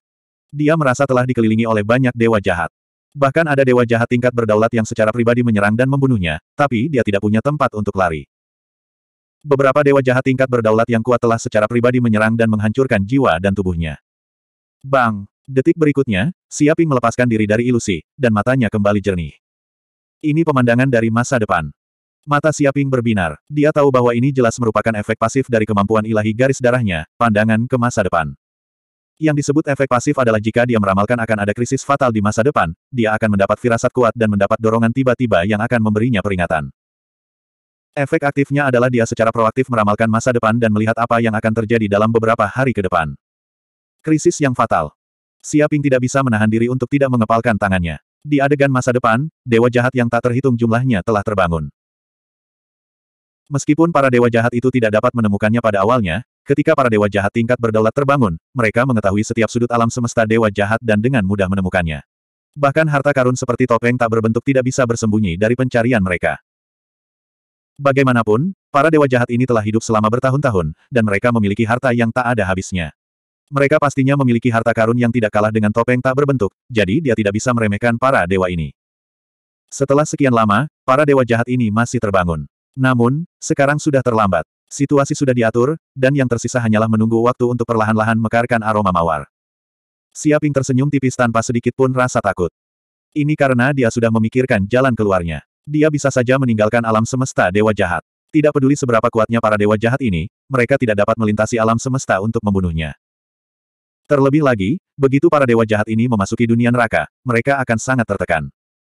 Dia merasa telah dikelilingi oleh banyak dewa jahat. Bahkan ada dewa jahat tingkat berdaulat yang secara pribadi menyerang dan membunuhnya, tapi dia tidak punya tempat untuk lari. Beberapa dewa jahat tingkat berdaulat yang kuat telah secara pribadi menyerang dan menghancurkan jiwa dan tubuhnya. Bang! Detik berikutnya, Siaping melepaskan diri dari ilusi, dan matanya kembali jernih. Ini pemandangan dari masa depan. Mata Siaping berbinar. Dia tahu bahwa ini jelas merupakan efek pasif dari kemampuan ilahi garis darahnya, pandangan ke masa depan. Yang disebut efek pasif adalah jika dia meramalkan akan ada krisis fatal di masa depan, dia akan mendapat firasat kuat dan mendapat dorongan tiba-tiba yang akan memberinya peringatan. Efek aktifnya adalah dia secara proaktif meramalkan masa depan dan melihat apa yang akan terjadi dalam beberapa hari ke depan. Krisis yang fatal. Siaping tidak bisa menahan diri untuk tidak mengepalkan tangannya. Di adegan masa depan, dewa jahat yang tak terhitung jumlahnya telah terbangun. Meskipun para dewa jahat itu tidak dapat menemukannya pada awalnya, Ketika para dewa jahat tingkat berdaulat terbangun, mereka mengetahui setiap sudut alam semesta dewa jahat dan dengan mudah menemukannya. Bahkan harta karun seperti topeng tak berbentuk tidak bisa bersembunyi dari pencarian mereka. Bagaimanapun, para dewa jahat ini telah hidup selama bertahun-tahun, dan mereka memiliki harta yang tak ada habisnya. Mereka pastinya memiliki harta karun yang tidak kalah dengan topeng tak berbentuk, jadi dia tidak bisa meremehkan para dewa ini. Setelah sekian lama, para dewa jahat ini masih terbangun. Namun, sekarang sudah terlambat. Situasi sudah diatur, dan yang tersisa hanyalah menunggu waktu untuk perlahan-lahan mekarkan aroma mawar. Siaping tersenyum tipis tanpa sedikit pun rasa takut. Ini karena dia sudah memikirkan jalan keluarnya. Dia bisa saja meninggalkan alam semesta dewa jahat. Tidak peduli seberapa kuatnya para dewa jahat ini, mereka tidak dapat melintasi alam semesta untuk membunuhnya. Terlebih lagi, begitu para dewa jahat ini memasuki dunia neraka, mereka akan sangat tertekan.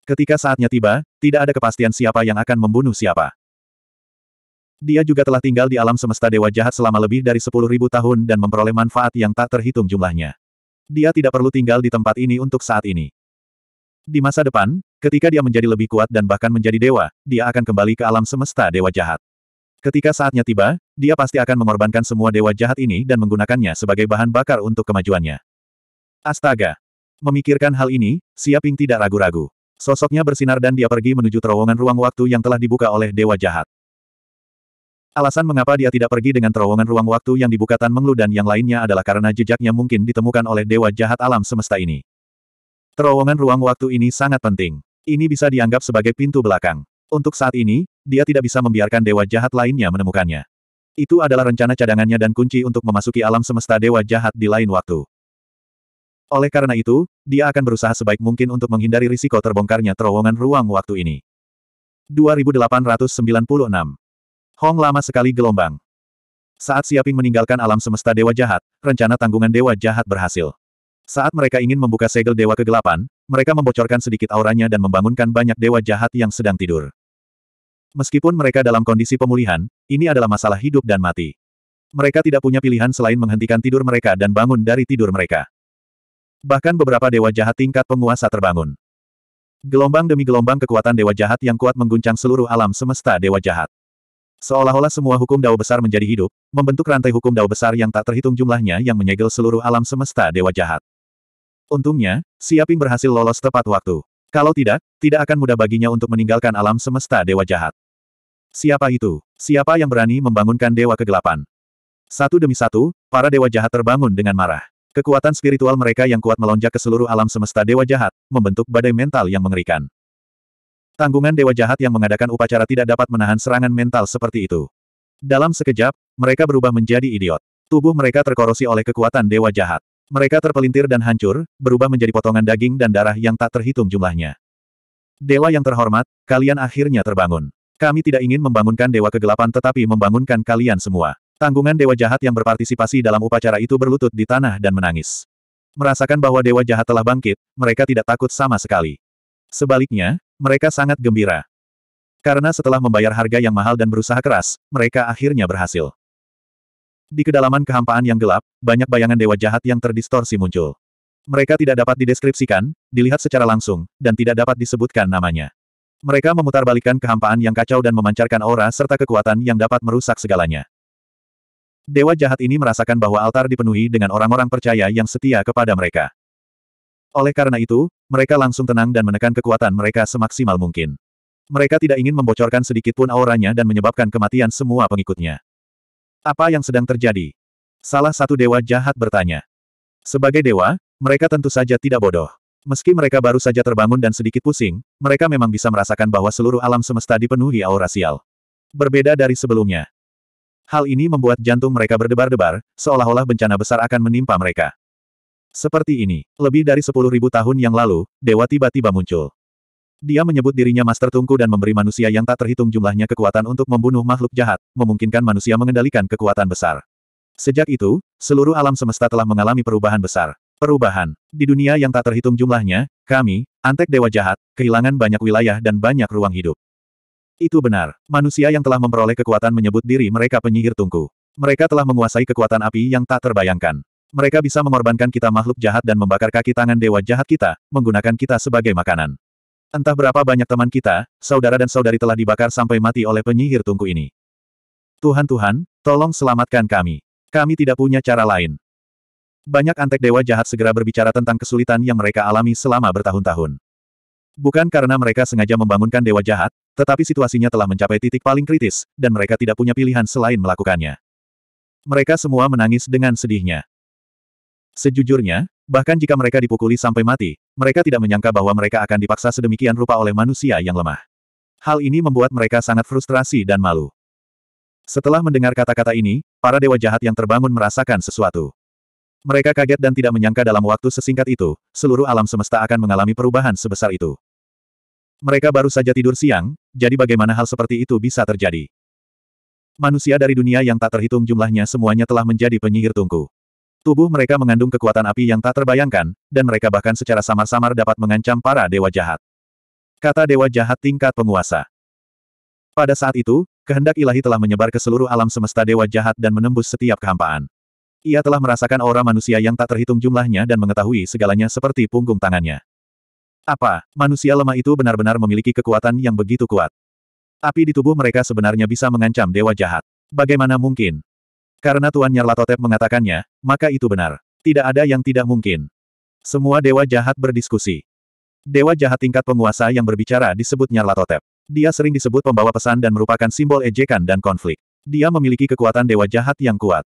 Ketika saatnya tiba, tidak ada kepastian siapa yang akan membunuh siapa. Dia juga telah tinggal di alam semesta dewa jahat selama lebih dari sepuluh ribu tahun dan memperoleh manfaat yang tak terhitung jumlahnya. Dia tidak perlu tinggal di tempat ini untuk saat ini. Di masa depan, ketika dia menjadi lebih kuat dan bahkan menjadi dewa, dia akan kembali ke alam semesta dewa jahat. Ketika saatnya tiba, dia pasti akan mengorbankan semua dewa jahat ini dan menggunakannya sebagai bahan bakar untuk kemajuannya. Astaga! Memikirkan hal ini, Siaping tidak ragu-ragu. Sosoknya bersinar dan dia pergi menuju terowongan ruang waktu yang telah dibuka oleh dewa jahat. Alasan mengapa dia tidak pergi dengan terowongan ruang waktu yang dibuka Tan Menglu dan yang lainnya adalah karena jejaknya mungkin ditemukan oleh dewa jahat alam semesta ini. Terowongan ruang waktu ini sangat penting. Ini bisa dianggap sebagai pintu belakang. Untuk saat ini, dia tidak bisa membiarkan dewa jahat lainnya menemukannya. Itu adalah rencana cadangannya dan kunci untuk memasuki alam semesta dewa jahat di lain waktu. Oleh karena itu, dia akan berusaha sebaik mungkin untuk menghindari risiko terbongkarnya terowongan ruang waktu ini. 2896 Hong lama sekali gelombang. Saat Siaping meninggalkan alam semesta dewa jahat, rencana tanggungan dewa jahat berhasil. Saat mereka ingin membuka segel dewa kegelapan, mereka membocorkan sedikit auranya dan membangunkan banyak dewa jahat yang sedang tidur. Meskipun mereka dalam kondisi pemulihan, ini adalah masalah hidup dan mati. Mereka tidak punya pilihan selain menghentikan tidur mereka dan bangun dari tidur mereka. Bahkan beberapa dewa jahat tingkat penguasa terbangun. Gelombang demi gelombang kekuatan dewa jahat yang kuat mengguncang seluruh alam semesta dewa jahat. Seolah-olah semua hukum dao besar menjadi hidup, membentuk rantai hukum dao besar yang tak terhitung jumlahnya yang menyegel seluruh alam semesta dewa jahat. Untungnya, Siaping berhasil lolos tepat waktu. Kalau tidak, tidak akan mudah baginya untuk meninggalkan alam semesta dewa jahat. Siapa itu? Siapa yang berani membangunkan dewa kegelapan? Satu demi satu, para dewa jahat terbangun dengan marah. Kekuatan spiritual mereka yang kuat melonjak ke seluruh alam semesta dewa jahat, membentuk badai mental yang mengerikan. Tanggungan dewa jahat yang mengadakan upacara tidak dapat menahan serangan mental seperti itu. Dalam sekejap, mereka berubah menjadi idiot. Tubuh mereka terkorosi oleh kekuatan dewa jahat. Mereka terpelintir dan hancur, berubah menjadi potongan daging dan darah yang tak terhitung jumlahnya. Dewa yang terhormat, kalian akhirnya terbangun. Kami tidak ingin membangunkan dewa kegelapan tetapi membangunkan kalian semua. Tanggungan dewa jahat yang berpartisipasi dalam upacara itu berlutut di tanah dan menangis. Merasakan bahwa dewa jahat telah bangkit, mereka tidak takut sama sekali. Sebaliknya, mereka sangat gembira. Karena setelah membayar harga yang mahal dan berusaha keras, mereka akhirnya berhasil. Di kedalaman kehampaan yang gelap, banyak bayangan dewa jahat yang terdistorsi muncul. Mereka tidak dapat dideskripsikan, dilihat secara langsung, dan tidak dapat disebutkan namanya. Mereka memutarbalikkan kehampaan yang kacau dan memancarkan aura serta kekuatan yang dapat merusak segalanya. Dewa jahat ini merasakan bahwa altar dipenuhi dengan orang-orang percaya yang setia kepada mereka. Oleh karena itu, mereka langsung tenang dan menekan kekuatan mereka semaksimal mungkin. Mereka tidak ingin membocorkan sedikit pun auranya dan menyebabkan kematian semua pengikutnya. Apa yang sedang terjadi? Salah satu dewa jahat bertanya. Sebagai dewa, mereka tentu saja tidak bodoh. Meski mereka baru saja terbangun dan sedikit pusing, mereka memang bisa merasakan bahwa seluruh alam semesta dipenuhi aura sial. Berbeda dari sebelumnya. Hal ini membuat jantung mereka berdebar-debar, seolah-olah bencana besar akan menimpa mereka. Seperti ini, lebih dari sepuluh ribu tahun yang lalu, dewa tiba-tiba muncul. Dia menyebut dirinya Master Tungku dan memberi manusia yang tak terhitung jumlahnya kekuatan untuk membunuh makhluk jahat, memungkinkan manusia mengendalikan kekuatan besar. Sejak itu, seluruh alam semesta telah mengalami perubahan besar. Perubahan. Di dunia yang tak terhitung jumlahnya, kami, antek dewa jahat, kehilangan banyak wilayah dan banyak ruang hidup. Itu benar. Manusia yang telah memperoleh kekuatan menyebut diri mereka penyihir tungku. Mereka telah menguasai kekuatan api yang tak terbayangkan. Mereka bisa mengorbankan kita makhluk jahat dan membakar kaki tangan dewa jahat kita, menggunakan kita sebagai makanan. Entah berapa banyak teman kita, saudara dan saudari telah dibakar sampai mati oleh penyihir tungku ini. Tuhan Tuhan, tolong selamatkan kami. Kami tidak punya cara lain. Banyak antek dewa jahat segera berbicara tentang kesulitan yang mereka alami selama bertahun-tahun. Bukan karena mereka sengaja membangunkan dewa jahat, tetapi situasinya telah mencapai titik paling kritis, dan mereka tidak punya pilihan selain melakukannya. Mereka semua menangis dengan sedihnya. Sejujurnya, bahkan jika mereka dipukuli sampai mati, mereka tidak menyangka bahwa mereka akan dipaksa sedemikian rupa oleh manusia yang lemah. Hal ini membuat mereka sangat frustrasi dan malu. Setelah mendengar kata-kata ini, para dewa jahat yang terbangun merasakan sesuatu. Mereka kaget dan tidak menyangka dalam waktu sesingkat itu, seluruh alam semesta akan mengalami perubahan sebesar itu. Mereka baru saja tidur siang, jadi bagaimana hal seperti itu bisa terjadi? Manusia dari dunia yang tak terhitung jumlahnya semuanya telah menjadi penyihir tungku. Tubuh mereka mengandung kekuatan api yang tak terbayangkan, dan mereka bahkan secara samar-samar dapat mengancam para dewa jahat. Kata dewa jahat tingkat penguasa. Pada saat itu, kehendak ilahi telah menyebar ke seluruh alam semesta dewa jahat dan menembus setiap kehampaan. Ia telah merasakan aura manusia yang tak terhitung jumlahnya dan mengetahui segalanya seperti punggung tangannya. Apa, manusia lemah itu benar-benar memiliki kekuatan yang begitu kuat? Api di tubuh mereka sebenarnya bisa mengancam dewa jahat. Bagaimana mungkin? Karena Tuan Latotep mengatakannya, maka itu benar. Tidak ada yang tidak mungkin. Semua dewa jahat berdiskusi. Dewa jahat tingkat penguasa yang berbicara disebut Latotep. Dia sering disebut pembawa pesan dan merupakan simbol ejekan dan konflik. Dia memiliki kekuatan dewa jahat yang kuat.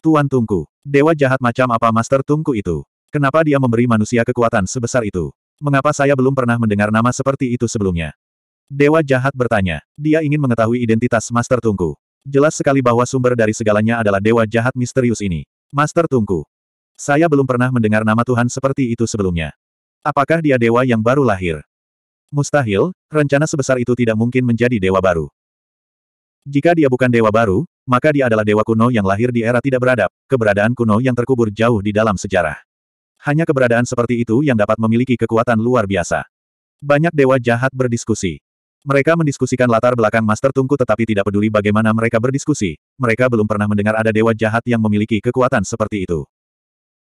Tuan Tungku. Dewa jahat macam apa Master Tungku itu? Kenapa dia memberi manusia kekuatan sebesar itu? Mengapa saya belum pernah mendengar nama seperti itu sebelumnya? Dewa jahat bertanya. Dia ingin mengetahui identitas Master Tungku. Jelas sekali bahwa sumber dari segalanya adalah dewa jahat misterius ini. Master Tungku. Saya belum pernah mendengar nama Tuhan seperti itu sebelumnya. Apakah dia dewa yang baru lahir? Mustahil, rencana sebesar itu tidak mungkin menjadi dewa baru. Jika dia bukan dewa baru, maka dia adalah dewa kuno yang lahir di era tidak beradab, keberadaan kuno yang terkubur jauh di dalam sejarah. Hanya keberadaan seperti itu yang dapat memiliki kekuatan luar biasa. Banyak dewa jahat berdiskusi. Mereka mendiskusikan latar belakang Master Tungku tetapi tidak peduli bagaimana mereka berdiskusi, mereka belum pernah mendengar ada dewa jahat yang memiliki kekuatan seperti itu.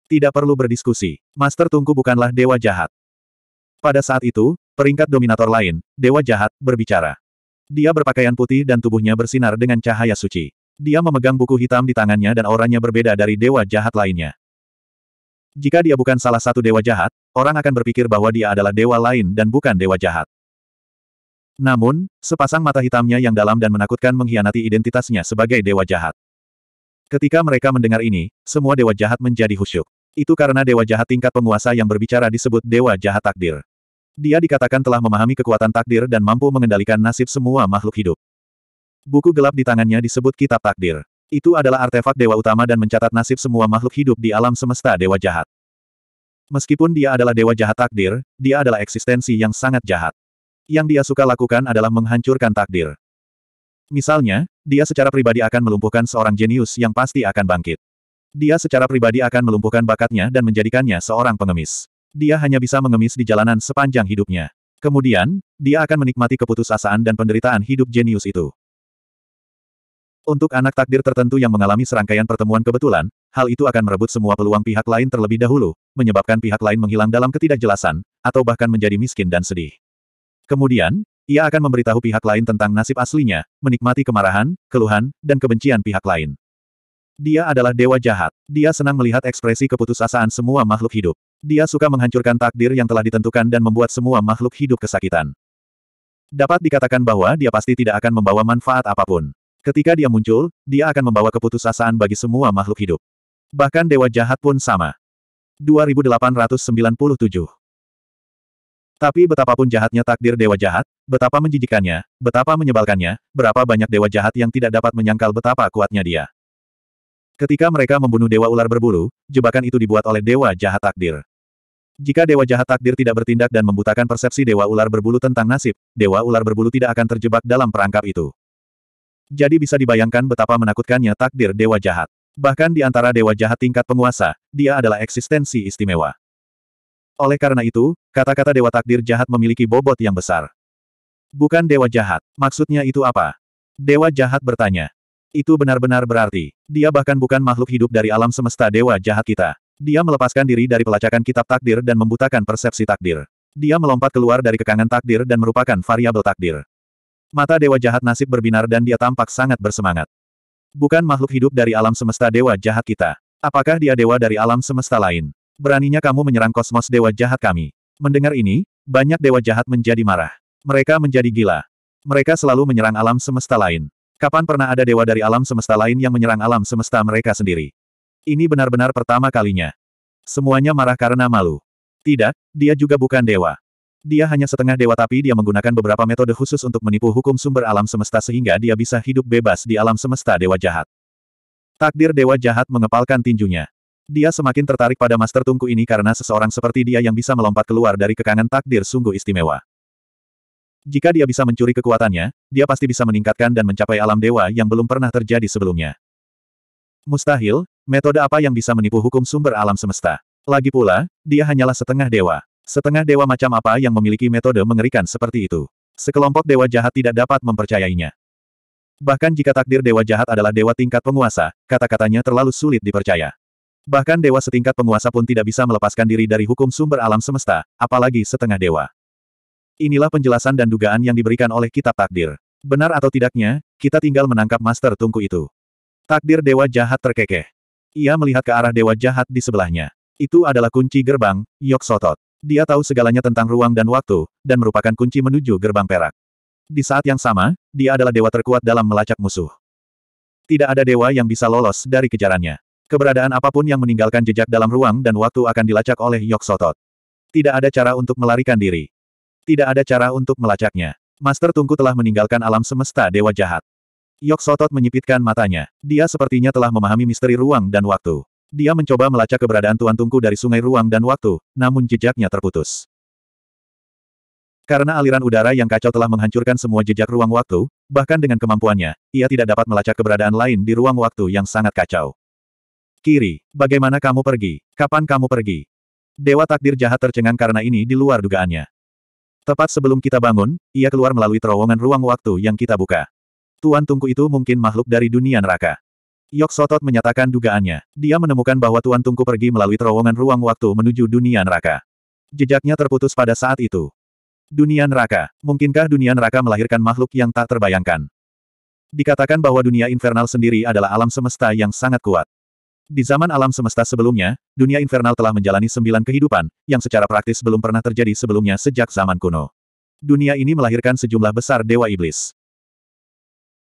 Tidak perlu berdiskusi, Master Tungku bukanlah dewa jahat. Pada saat itu, peringkat dominator lain, dewa jahat, berbicara. Dia berpakaian putih dan tubuhnya bersinar dengan cahaya suci. Dia memegang buku hitam di tangannya dan auranya berbeda dari dewa jahat lainnya. Jika dia bukan salah satu dewa jahat, orang akan berpikir bahwa dia adalah dewa lain dan bukan dewa jahat. Namun, sepasang mata hitamnya yang dalam dan menakutkan mengkhianati identitasnya sebagai dewa jahat. Ketika mereka mendengar ini, semua dewa jahat menjadi husyuk. Itu karena dewa jahat tingkat penguasa yang berbicara disebut dewa jahat takdir. Dia dikatakan telah memahami kekuatan takdir dan mampu mengendalikan nasib semua makhluk hidup. Buku gelap di tangannya disebut kitab takdir. Itu adalah artefak dewa utama dan mencatat nasib semua makhluk hidup di alam semesta dewa jahat. Meskipun dia adalah dewa jahat takdir, dia adalah eksistensi yang sangat jahat. Yang dia suka lakukan adalah menghancurkan takdir. Misalnya, dia secara pribadi akan melumpuhkan seorang jenius yang pasti akan bangkit. Dia secara pribadi akan melumpuhkan bakatnya dan menjadikannya seorang pengemis. Dia hanya bisa mengemis di jalanan sepanjang hidupnya. Kemudian, dia akan menikmati keputusasaan dan penderitaan hidup jenius itu. Untuk anak takdir tertentu yang mengalami serangkaian pertemuan kebetulan, hal itu akan merebut semua peluang pihak lain terlebih dahulu, menyebabkan pihak lain menghilang dalam ketidakjelasan, atau bahkan menjadi miskin dan sedih. Kemudian, ia akan memberitahu pihak lain tentang nasib aslinya, menikmati kemarahan, keluhan, dan kebencian pihak lain. Dia adalah dewa jahat. Dia senang melihat ekspresi keputusasaan semua makhluk hidup. Dia suka menghancurkan takdir yang telah ditentukan dan membuat semua makhluk hidup kesakitan. Dapat dikatakan bahwa dia pasti tidak akan membawa manfaat apapun. Ketika dia muncul, dia akan membawa keputusasaan bagi semua makhluk hidup. Bahkan dewa jahat pun sama. 2897 tapi betapapun jahatnya takdir dewa jahat, betapa menjijikannya, betapa menyebalkannya, berapa banyak dewa jahat yang tidak dapat menyangkal betapa kuatnya dia. Ketika mereka membunuh dewa ular berbulu, jebakan itu dibuat oleh dewa jahat takdir. Jika dewa jahat takdir tidak bertindak dan membutakan persepsi dewa ular berbulu tentang nasib, dewa ular berbulu tidak akan terjebak dalam perangkap itu. Jadi bisa dibayangkan betapa menakutkannya takdir dewa jahat. Bahkan di antara dewa jahat tingkat penguasa, dia adalah eksistensi istimewa. Oleh karena itu, kata-kata dewa takdir jahat memiliki bobot yang besar. Bukan dewa jahat, maksudnya itu apa? Dewa jahat bertanya. Itu benar-benar berarti, dia bahkan bukan makhluk hidup dari alam semesta dewa jahat kita. Dia melepaskan diri dari pelacakan kitab takdir dan membutakan persepsi takdir. Dia melompat keluar dari kekangan takdir dan merupakan variabel takdir. Mata dewa jahat nasib berbinar dan dia tampak sangat bersemangat. Bukan makhluk hidup dari alam semesta dewa jahat kita. Apakah dia dewa dari alam semesta lain? Beraninya kamu menyerang kosmos dewa jahat kami. Mendengar ini, banyak dewa jahat menjadi marah. Mereka menjadi gila. Mereka selalu menyerang alam semesta lain. Kapan pernah ada dewa dari alam semesta lain yang menyerang alam semesta mereka sendiri? Ini benar-benar pertama kalinya. Semuanya marah karena malu. Tidak, dia juga bukan dewa. Dia hanya setengah dewa tapi dia menggunakan beberapa metode khusus untuk menipu hukum sumber alam semesta sehingga dia bisa hidup bebas di alam semesta dewa jahat. Takdir dewa jahat mengepalkan tinjunya. Dia semakin tertarik pada master tungku ini karena seseorang seperti dia yang bisa melompat keluar dari kekangan takdir sungguh istimewa. Jika dia bisa mencuri kekuatannya, dia pasti bisa meningkatkan dan mencapai alam dewa yang belum pernah terjadi sebelumnya. Mustahil, metode apa yang bisa menipu hukum sumber alam semesta. Lagi pula, dia hanyalah setengah dewa. Setengah dewa macam apa yang memiliki metode mengerikan seperti itu. Sekelompok dewa jahat tidak dapat mempercayainya. Bahkan jika takdir dewa jahat adalah dewa tingkat penguasa, kata-katanya terlalu sulit dipercaya. Bahkan dewa setingkat penguasa pun tidak bisa melepaskan diri dari hukum sumber alam semesta, apalagi setengah dewa. Inilah penjelasan dan dugaan yang diberikan oleh kitab takdir. Benar atau tidaknya, kita tinggal menangkap master tungku itu. Takdir dewa jahat terkekeh. Ia melihat ke arah dewa jahat di sebelahnya. Itu adalah kunci gerbang, Yok Sotot. Dia tahu segalanya tentang ruang dan waktu, dan merupakan kunci menuju gerbang perak. Di saat yang sama, dia adalah dewa terkuat dalam melacak musuh. Tidak ada dewa yang bisa lolos dari kejarannya. Keberadaan apapun yang meninggalkan jejak dalam ruang dan waktu akan dilacak oleh Yok Sotot. Tidak ada cara untuk melarikan diri. Tidak ada cara untuk melacaknya. Master Tungku telah meninggalkan alam semesta dewa jahat. Yok Sotot menyipitkan matanya. Dia sepertinya telah memahami misteri ruang dan waktu. Dia mencoba melacak keberadaan Tuan Tungku dari sungai ruang dan waktu, namun jejaknya terputus. Karena aliran udara yang kacau telah menghancurkan semua jejak ruang waktu, bahkan dengan kemampuannya, ia tidak dapat melacak keberadaan lain di ruang waktu yang sangat kacau. Kiri, bagaimana kamu pergi? Kapan kamu pergi? Dewa takdir jahat tercengang karena ini di luar dugaannya. Tepat sebelum kita bangun, ia keluar melalui terowongan ruang waktu yang kita buka. Tuan Tungku itu mungkin makhluk dari dunia neraka. Yok Sotot menyatakan dugaannya. Dia menemukan bahwa Tuan Tungku pergi melalui terowongan ruang waktu menuju dunia neraka. Jejaknya terputus pada saat itu. Dunia neraka. Mungkinkah dunia neraka melahirkan makhluk yang tak terbayangkan? Dikatakan bahwa dunia infernal sendiri adalah alam semesta yang sangat kuat. Di zaman alam semesta sebelumnya, dunia infernal telah menjalani sembilan kehidupan, yang secara praktis belum pernah terjadi sebelumnya sejak zaman kuno. Dunia ini melahirkan sejumlah besar dewa iblis.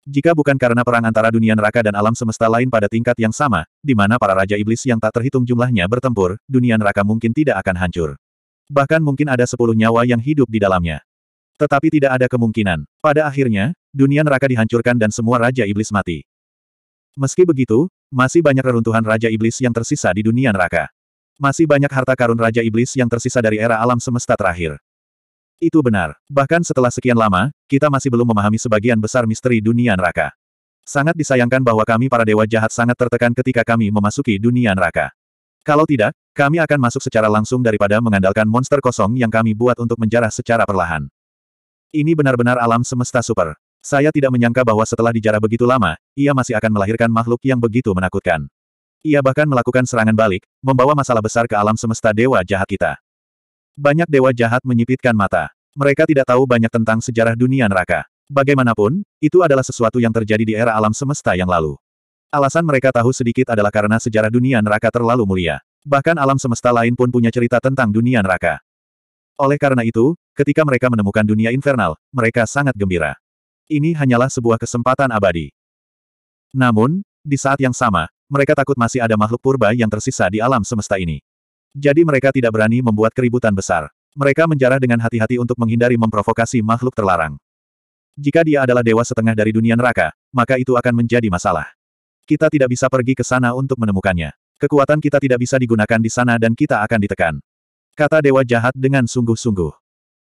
Jika bukan karena perang antara dunia neraka dan alam semesta lain pada tingkat yang sama, di mana para raja iblis yang tak terhitung jumlahnya bertempur, dunia neraka mungkin tidak akan hancur. Bahkan mungkin ada sepuluh nyawa yang hidup di dalamnya. Tetapi tidak ada kemungkinan. Pada akhirnya, dunia neraka dihancurkan dan semua raja iblis mati. Meski begitu, masih banyak reruntuhan Raja Iblis yang tersisa di dunia neraka. Masih banyak harta karun Raja Iblis yang tersisa dari era alam semesta terakhir. Itu benar. Bahkan setelah sekian lama, kita masih belum memahami sebagian besar misteri dunia neraka. Sangat disayangkan bahwa kami para dewa jahat sangat tertekan ketika kami memasuki dunia neraka. Kalau tidak, kami akan masuk secara langsung daripada mengandalkan monster kosong yang kami buat untuk menjarah secara perlahan. Ini benar-benar alam semesta super. Saya tidak menyangka bahwa setelah dijarah begitu lama, ia masih akan melahirkan makhluk yang begitu menakutkan. Ia bahkan melakukan serangan balik, membawa masalah besar ke alam semesta dewa jahat kita. Banyak dewa jahat menyipitkan mata. Mereka tidak tahu banyak tentang sejarah dunia neraka. Bagaimanapun, itu adalah sesuatu yang terjadi di era alam semesta yang lalu. Alasan mereka tahu sedikit adalah karena sejarah dunia neraka terlalu mulia. Bahkan alam semesta lain pun punya cerita tentang dunia neraka. Oleh karena itu, ketika mereka menemukan dunia infernal, mereka sangat gembira. Ini hanyalah sebuah kesempatan abadi. Namun, di saat yang sama, mereka takut masih ada makhluk purba yang tersisa di alam semesta ini. Jadi mereka tidak berani membuat keributan besar. Mereka menjarah dengan hati-hati untuk menghindari memprovokasi makhluk terlarang. Jika dia adalah dewa setengah dari dunia neraka, maka itu akan menjadi masalah. Kita tidak bisa pergi ke sana untuk menemukannya. Kekuatan kita tidak bisa digunakan di sana dan kita akan ditekan. Kata dewa jahat dengan sungguh-sungguh.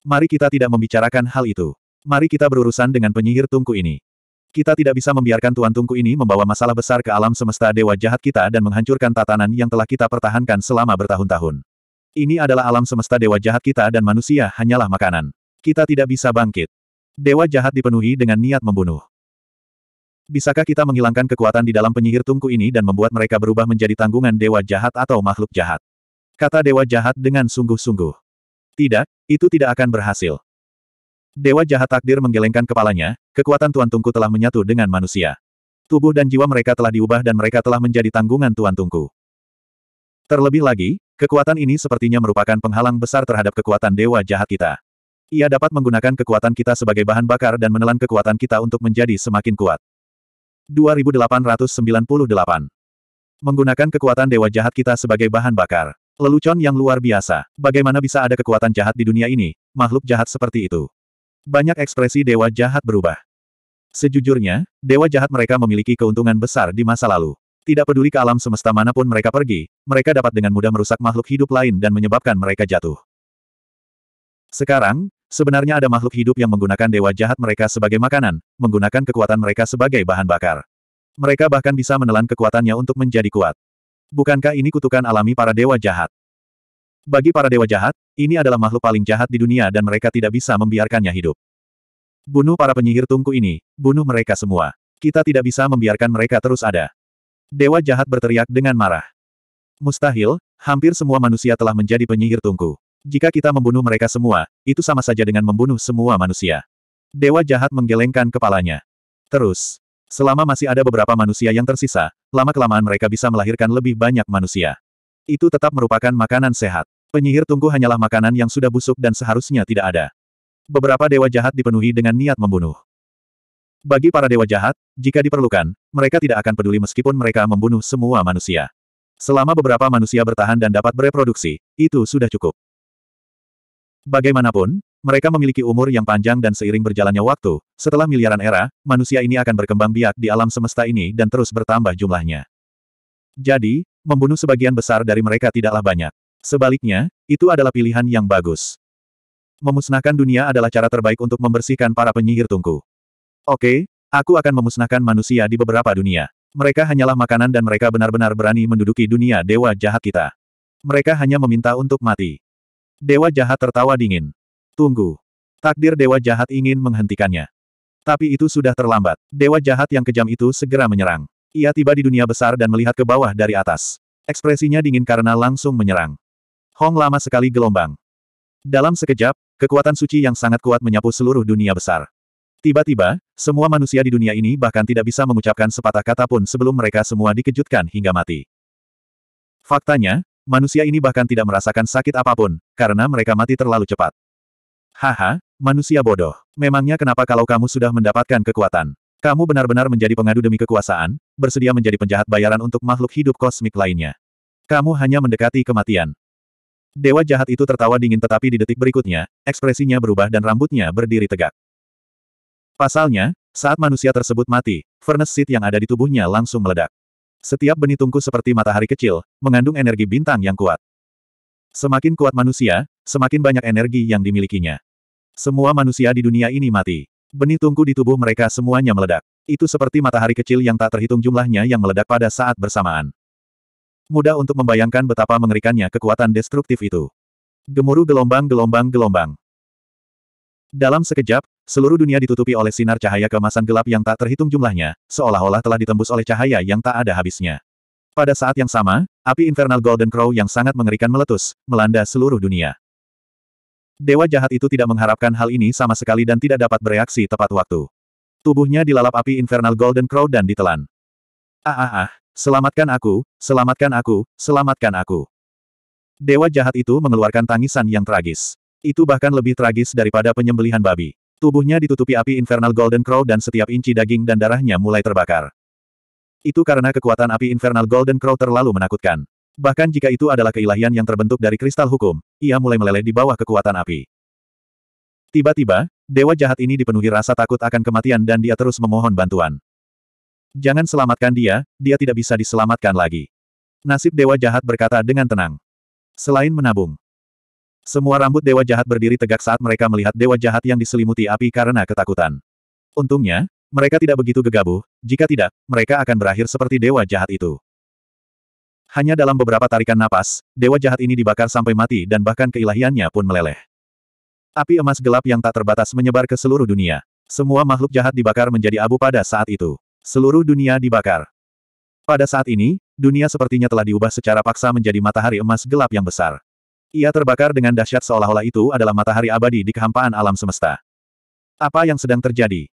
Mari kita tidak membicarakan hal itu. Mari kita berurusan dengan penyihir tungku ini. Kita tidak bisa membiarkan Tuan Tungku ini membawa masalah besar ke alam semesta dewa jahat kita dan menghancurkan tatanan yang telah kita pertahankan selama bertahun-tahun. Ini adalah alam semesta dewa jahat kita dan manusia hanyalah makanan. Kita tidak bisa bangkit. Dewa jahat dipenuhi dengan niat membunuh. Bisakah kita menghilangkan kekuatan di dalam penyihir tungku ini dan membuat mereka berubah menjadi tanggungan dewa jahat atau makhluk jahat? Kata dewa jahat dengan sungguh-sungguh. Tidak, itu tidak akan berhasil. Dewa jahat takdir menggelengkan kepalanya, kekuatan Tuan Tungku telah menyatu dengan manusia. Tubuh dan jiwa mereka telah diubah dan mereka telah menjadi tanggungan Tuan Tungku. Terlebih lagi, kekuatan ini sepertinya merupakan penghalang besar terhadap kekuatan dewa jahat kita. Ia dapat menggunakan kekuatan kita sebagai bahan bakar dan menelan kekuatan kita untuk menjadi semakin kuat. 2898 Menggunakan kekuatan dewa jahat kita sebagai bahan bakar. Lelucon yang luar biasa. Bagaimana bisa ada kekuatan jahat di dunia ini, makhluk jahat seperti itu? Banyak ekspresi dewa jahat berubah. Sejujurnya, dewa jahat mereka memiliki keuntungan besar di masa lalu. Tidak peduli ke alam semesta manapun mereka pergi, mereka dapat dengan mudah merusak makhluk hidup lain dan menyebabkan mereka jatuh. Sekarang, sebenarnya ada makhluk hidup yang menggunakan dewa jahat mereka sebagai makanan, menggunakan kekuatan mereka sebagai bahan bakar. Mereka bahkan bisa menelan kekuatannya untuk menjadi kuat. Bukankah ini kutukan alami para dewa jahat? Bagi para dewa jahat, ini adalah makhluk paling jahat di dunia dan mereka tidak bisa membiarkannya hidup. Bunuh para penyihir tungku ini, bunuh mereka semua. Kita tidak bisa membiarkan mereka terus ada. Dewa jahat berteriak dengan marah. Mustahil, hampir semua manusia telah menjadi penyihir tungku. Jika kita membunuh mereka semua, itu sama saja dengan membunuh semua manusia. Dewa jahat menggelengkan kepalanya. Terus, selama masih ada beberapa manusia yang tersisa, lama-kelamaan mereka bisa melahirkan lebih banyak manusia. Itu tetap merupakan makanan sehat. Penyihir tunggu hanyalah makanan yang sudah busuk dan seharusnya tidak ada. Beberapa dewa jahat dipenuhi dengan niat membunuh. Bagi para dewa jahat, jika diperlukan, mereka tidak akan peduli meskipun mereka membunuh semua manusia. Selama beberapa manusia bertahan dan dapat bereproduksi, itu sudah cukup. Bagaimanapun, mereka memiliki umur yang panjang dan seiring berjalannya waktu, setelah miliaran era, manusia ini akan berkembang biak di alam semesta ini dan terus bertambah jumlahnya. Jadi, membunuh sebagian besar dari mereka tidaklah banyak. Sebaliknya, itu adalah pilihan yang bagus. Memusnahkan dunia adalah cara terbaik untuk membersihkan para penyihir tungku. Oke, aku akan memusnahkan manusia di beberapa dunia. Mereka hanyalah makanan dan mereka benar-benar berani menduduki dunia dewa jahat kita. Mereka hanya meminta untuk mati. Dewa jahat tertawa dingin. Tunggu. Takdir dewa jahat ingin menghentikannya. Tapi itu sudah terlambat. Dewa jahat yang kejam itu segera menyerang. Ia tiba di dunia besar dan melihat ke bawah dari atas. Ekspresinya dingin karena langsung menyerang. Hong lama sekali gelombang. Dalam sekejap, kekuatan suci yang sangat kuat menyapu seluruh dunia besar. Tiba-tiba, semua manusia di dunia ini bahkan tidak bisa mengucapkan sepatah kata pun sebelum mereka semua dikejutkan hingga mati. Faktanya, manusia ini bahkan tidak merasakan sakit apapun, karena mereka mati terlalu cepat. Haha, manusia bodoh. Memangnya kenapa kalau kamu sudah mendapatkan kekuatan? Kamu benar-benar menjadi pengadu demi kekuasaan, bersedia menjadi penjahat bayaran untuk makhluk hidup kosmik lainnya. Kamu hanya mendekati kematian. Dewa jahat itu tertawa dingin tetapi di detik berikutnya, ekspresinya berubah dan rambutnya berdiri tegak. Pasalnya, saat manusia tersebut mati, furnace seed yang ada di tubuhnya langsung meledak. Setiap benih tungku seperti matahari kecil, mengandung energi bintang yang kuat. Semakin kuat manusia, semakin banyak energi yang dimilikinya. Semua manusia di dunia ini mati. Benih tungku di tubuh mereka semuanya meledak. Itu seperti matahari kecil yang tak terhitung jumlahnya yang meledak pada saat bersamaan. Mudah untuk membayangkan betapa mengerikannya kekuatan destruktif itu. Gemuruh gelombang-gelombang gelombang. Dalam sekejap, seluruh dunia ditutupi oleh sinar cahaya kemasan gelap yang tak terhitung jumlahnya, seolah-olah telah ditembus oleh cahaya yang tak ada habisnya. Pada saat yang sama, api infernal Golden Crow yang sangat mengerikan meletus, melanda seluruh dunia. Dewa jahat itu tidak mengharapkan hal ini sama sekali dan tidak dapat bereaksi tepat waktu. Tubuhnya dilalap api infernal Golden Crow dan ditelan. Ah ah ah, Selamatkan aku, selamatkan aku, selamatkan aku. Dewa jahat itu mengeluarkan tangisan yang tragis. Itu bahkan lebih tragis daripada penyembelihan babi. Tubuhnya ditutupi api Infernal Golden Crow dan setiap inci daging dan darahnya mulai terbakar. Itu karena kekuatan api Infernal Golden Crow terlalu menakutkan. Bahkan jika itu adalah keilahian yang terbentuk dari kristal hukum, ia mulai meleleh di bawah kekuatan api. Tiba-tiba, dewa jahat ini dipenuhi rasa takut akan kematian dan dia terus memohon bantuan. Jangan selamatkan dia, dia tidak bisa diselamatkan lagi. Nasib Dewa Jahat berkata dengan tenang. Selain menabung. Semua rambut Dewa Jahat berdiri tegak saat mereka melihat Dewa Jahat yang diselimuti api karena ketakutan. Untungnya, mereka tidak begitu gegabah, jika tidak, mereka akan berakhir seperti Dewa Jahat itu. Hanya dalam beberapa tarikan napas, Dewa Jahat ini dibakar sampai mati dan bahkan keilahiannya pun meleleh. Api emas gelap yang tak terbatas menyebar ke seluruh dunia. Semua makhluk jahat dibakar menjadi abu pada saat itu. Seluruh dunia dibakar. Pada saat ini, dunia sepertinya telah diubah secara paksa menjadi matahari emas gelap yang besar. Ia terbakar dengan dahsyat seolah-olah itu adalah matahari abadi di kehampaan alam semesta. Apa yang sedang terjadi?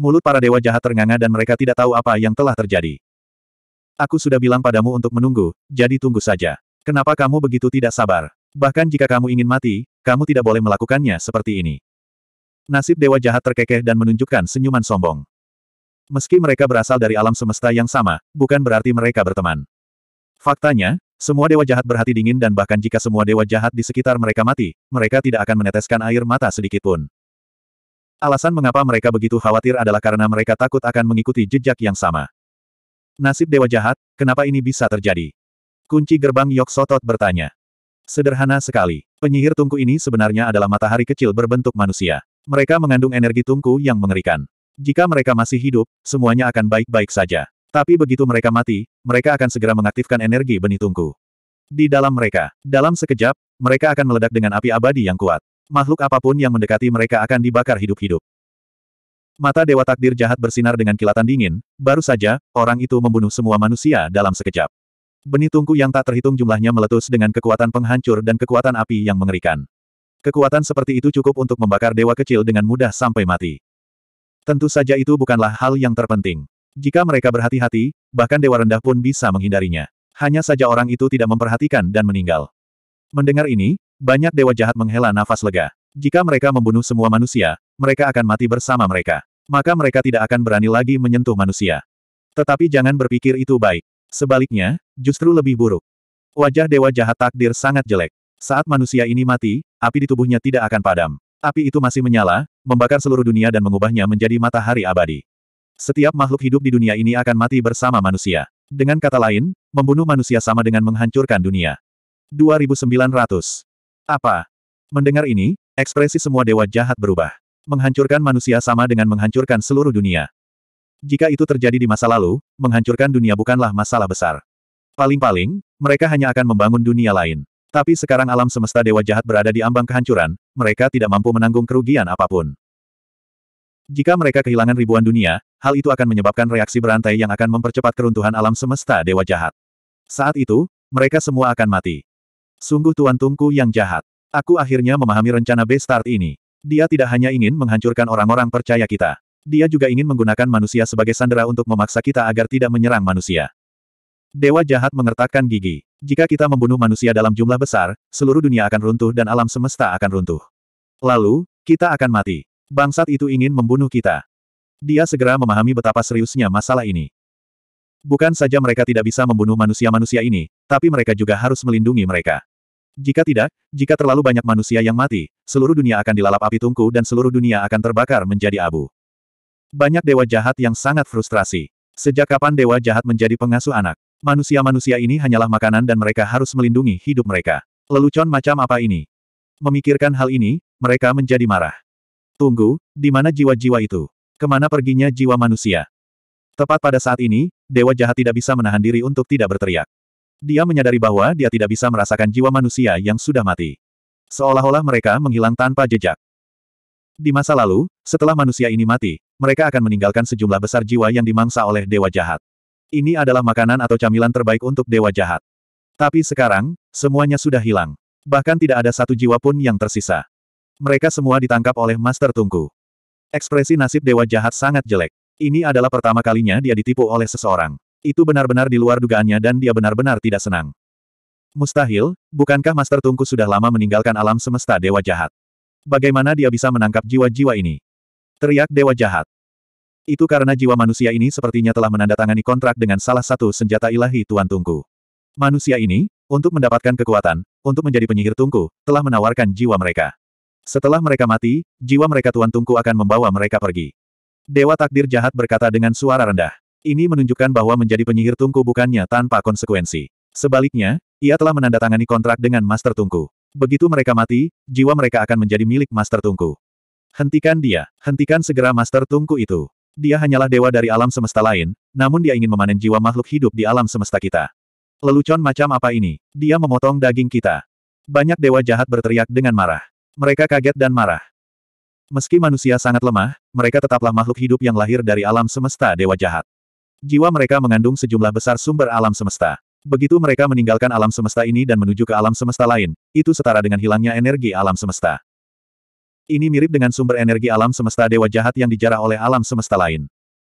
Mulut para dewa jahat ternganga dan mereka tidak tahu apa yang telah terjadi. Aku sudah bilang padamu untuk menunggu, jadi tunggu saja. Kenapa kamu begitu tidak sabar? Bahkan jika kamu ingin mati, kamu tidak boleh melakukannya seperti ini. Nasib dewa jahat terkekeh dan menunjukkan senyuman sombong. Meski mereka berasal dari alam semesta yang sama, bukan berarti mereka berteman. Faktanya, semua dewa jahat berhati dingin dan bahkan jika semua dewa jahat di sekitar mereka mati, mereka tidak akan meneteskan air mata sedikitpun. Alasan mengapa mereka begitu khawatir adalah karena mereka takut akan mengikuti jejak yang sama. Nasib dewa jahat, kenapa ini bisa terjadi? Kunci gerbang Yok Sotot bertanya. Sederhana sekali, penyihir tungku ini sebenarnya adalah matahari kecil berbentuk manusia. Mereka mengandung energi tungku yang mengerikan. Jika mereka masih hidup, semuanya akan baik-baik saja. Tapi begitu mereka mati, mereka akan segera mengaktifkan energi benih tungku. Di dalam mereka, dalam sekejap, mereka akan meledak dengan api abadi yang kuat. Makhluk apapun yang mendekati mereka akan dibakar hidup-hidup. Mata Dewa Takdir jahat bersinar dengan kilatan dingin, baru saja, orang itu membunuh semua manusia dalam sekejap. Benih tungku yang tak terhitung jumlahnya meletus dengan kekuatan penghancur dan kekuatan api yang mengerikan. Kekuatan seperti itu cukup untuk membakar dewa kecil dengan mudah sampai mati. Tentu saja itu bukanlah hal yang terpenting. Jika mereka berhati-hati, bahkan Dewa Rendah pun bisa menghindarinya. Hanya saja orang itu tidak memperhatikan dan meninggal. Mendengar ini, banyak dewa jahat menghela nafas lega. Jika mereka membunuh semua manusia, mereka akan mati bersama mereka. Maka mereka tidak akan berani lagi menyentuh manusia. Tetapi jangan berpikir itu baik. Sebaliknya, justru lebih buruk. Wajah dewa jahat takdir sangat jelek. Saat manusia ini mati, api di tubuhnya tidak akan padam. Api itu masih menyala, membakar seluruh dunia dan mengubahnya menjadi matahari abadi. Setiap makhluk hidup di dunia ini akan mati bersama manusia. Dengan kata lain, membunuh manusia sama dengan menghancurkan dunia. 2900. Apa? Mendengar ini, ekspresi semua dewa jahat berubah. Menghancurkan manusia sama dengan menghancurkan seluruh dunia. Jika itu terjadi di masa lalu, menghancurkan dunia bukanlah masalah besar. Paling-paling, mereka hanya akan membangun dunia lain. Tapi sekarang alam semesta dewa jahat berada di ambang kehancuran, mereka tidak mampu menanggung kerugian apapun. Jika mereka kehilangan ribuan dunia, hal itu akan menyebabkan reaksi berantai yang akan mempercepat keruntuhan alam semesta dewa jahat. Saat itu, mereka semua akan mati. Sungguh tuan tungku yang jahat. Aku akhirnya memahami rencana b ini. Dia tidak hanya ingin menghancurkan orang-orang percaya kita. Dia juga ingin menggunakan manusia sebagai sandera untuk memaksa kita agar tidak menyerang manusia. Dewa jahat mengertakkan gigi. Jika kita membunuh manusia dalam jumlah besar, seluruh dunia akan runtuh dan alam semesta akan runtuh. Lalu, kita akan mati. Bangsat itu ingin membunuh kita. Dia segera memahami betapa seriusnya masalah ini. Bukan saja mereka tidak bisa membunuh manusia-manusia ini, tapi mereka juga harus melindungi mereka. Jika tidak, jika terlalu banyak manusia yang mati, seluruh dunia akan dilalap api tungku dan seluruh dunia akan terbakar menjadi abu. Banyak dewa jahat yang sangat frustrasi. Sejak kapan dewa jahat menjadi pengasuh anak? Manusia-manusia ini hanyalah makanan dan mereka harus melindungi hidup mereka. Lelucon macam apa ini? Memikirkan hal ini, mereka menjadi marah. Tunggu, di mana jiwa-jiwa itu? Kemana perginya jiwa manusia? Tepat pada saat ini, Dewa Jahat tidak bisa menahan diri untuk tidak berteriak. Dia menyadari bahwa dia tidak bisa merasakan jiwa manusia yang sudah mati. Seolah-olah mereka menghilang tanpa jejak. Di masa lalu, setelah manusia ini mati, mereka akan meninggalkan sejumlah besar jiwa yang dimangsa oleh Dewa Jahat. Ini adalah makanan atau camilan terbaik untuk dewa jahat. Tapi sekarang, semuanya sudah hilang. Bahkan tidak ada satu jiwa pun yang tersisa. Mereka semua ditangkap oleh Master Tungku. Ekspresi nasib dewa jahat sangat jelek. Ini adalah pertama kalinya dia ditipu oleh seseorang. Itu benar-benar di luar dugaannya dan dia benar-benar tidak senang. Mustahil, bukankah Master Tungku sudah lama meninggalkan alam semesta dewa jahat? Bagaimana dia bisa menangkap jiwa-jiwa ini? Teriak dewa jahat. Itu karena jiwa manusia ini sepertinya telah menandatangani kontrak dengan salah satu senjata ilahi Tuan Tungku. Manusia ini, untuk mendapatkan kekuatan, untuk menjadi penyihir Tungku, telah menawarkan jiwa mereka. Setelah mereka mati, jiwa mereka Tuan Tungku akan membawa mereka pergi. Dewa Takdir Jahat berkata dengan suara rendah. Ini menunjukkan bahwa menjadi penyihir Tungku bukannya tanpa konsekuensi. Sebaliknya, ia telah menandatangani kontrak dengan Master Tungku. Begitu mereka mati, jiwa mereka akan menjadi milik Master Tungku. Hentikan dia, hentikan segera Master Tungku itu. Dia hanyalah dewa dari alam semesta lain, namun dia ingin memanen jiwa makhluk hidup di alam semesta kita. Lelucon macam apa ini? Dia memotong daging kita. Banyak dewa jahat berteriak dengan marah. Mereka kaget dan marah. Meski manusia sangat lemah, mereka tetaplah makhluk hidup yang lahir dari alam semesta dewa jahat. Jiwa mereka mengandung sejumlah besar sumber alam semesta. Begitu mereka meninggalkan alam semesta ini dan menuju ke alam semesta lain, itu setara dengan hilangnya energi alam semesta. Ini mirip dengan sumber energi alam semesta dewa jahat yang dijarah oleh alam semesta lain.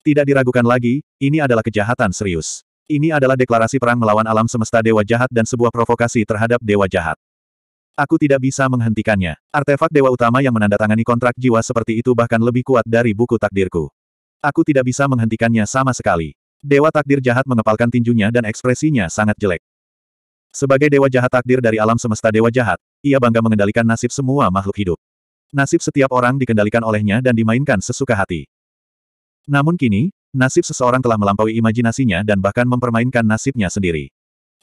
Tidak diragukan lagi, ini adalah kejahatan serius. Ini adalah deklarasi perang melawan alam semesta dewa jahat dan sebuah provokasi terhadap dewa jahat. Aku tidak bisa menghentikannya. Artefak dewa utama yang menandatangani kontrak jiwa seperti itu bahkan lebih kuat dari buku takdirku. Aku tidak bisa menghentikannya sama sekali. Dewa takdir jahat mengepalkan tinjunya dan ekspresinya sangat jelek. Sebagai dewa jahat takdir dari alam semesta dewa jahat, ia bangga mengendalikan nasib semua makhluk hidup. Nasib setiap orang dikendalikan olehnya dan dimainkan sesuka hati. Namun kini, nasib seseorang telah melampaui imajinasinya dan bahkan mempermainkan nasibnya sendiri.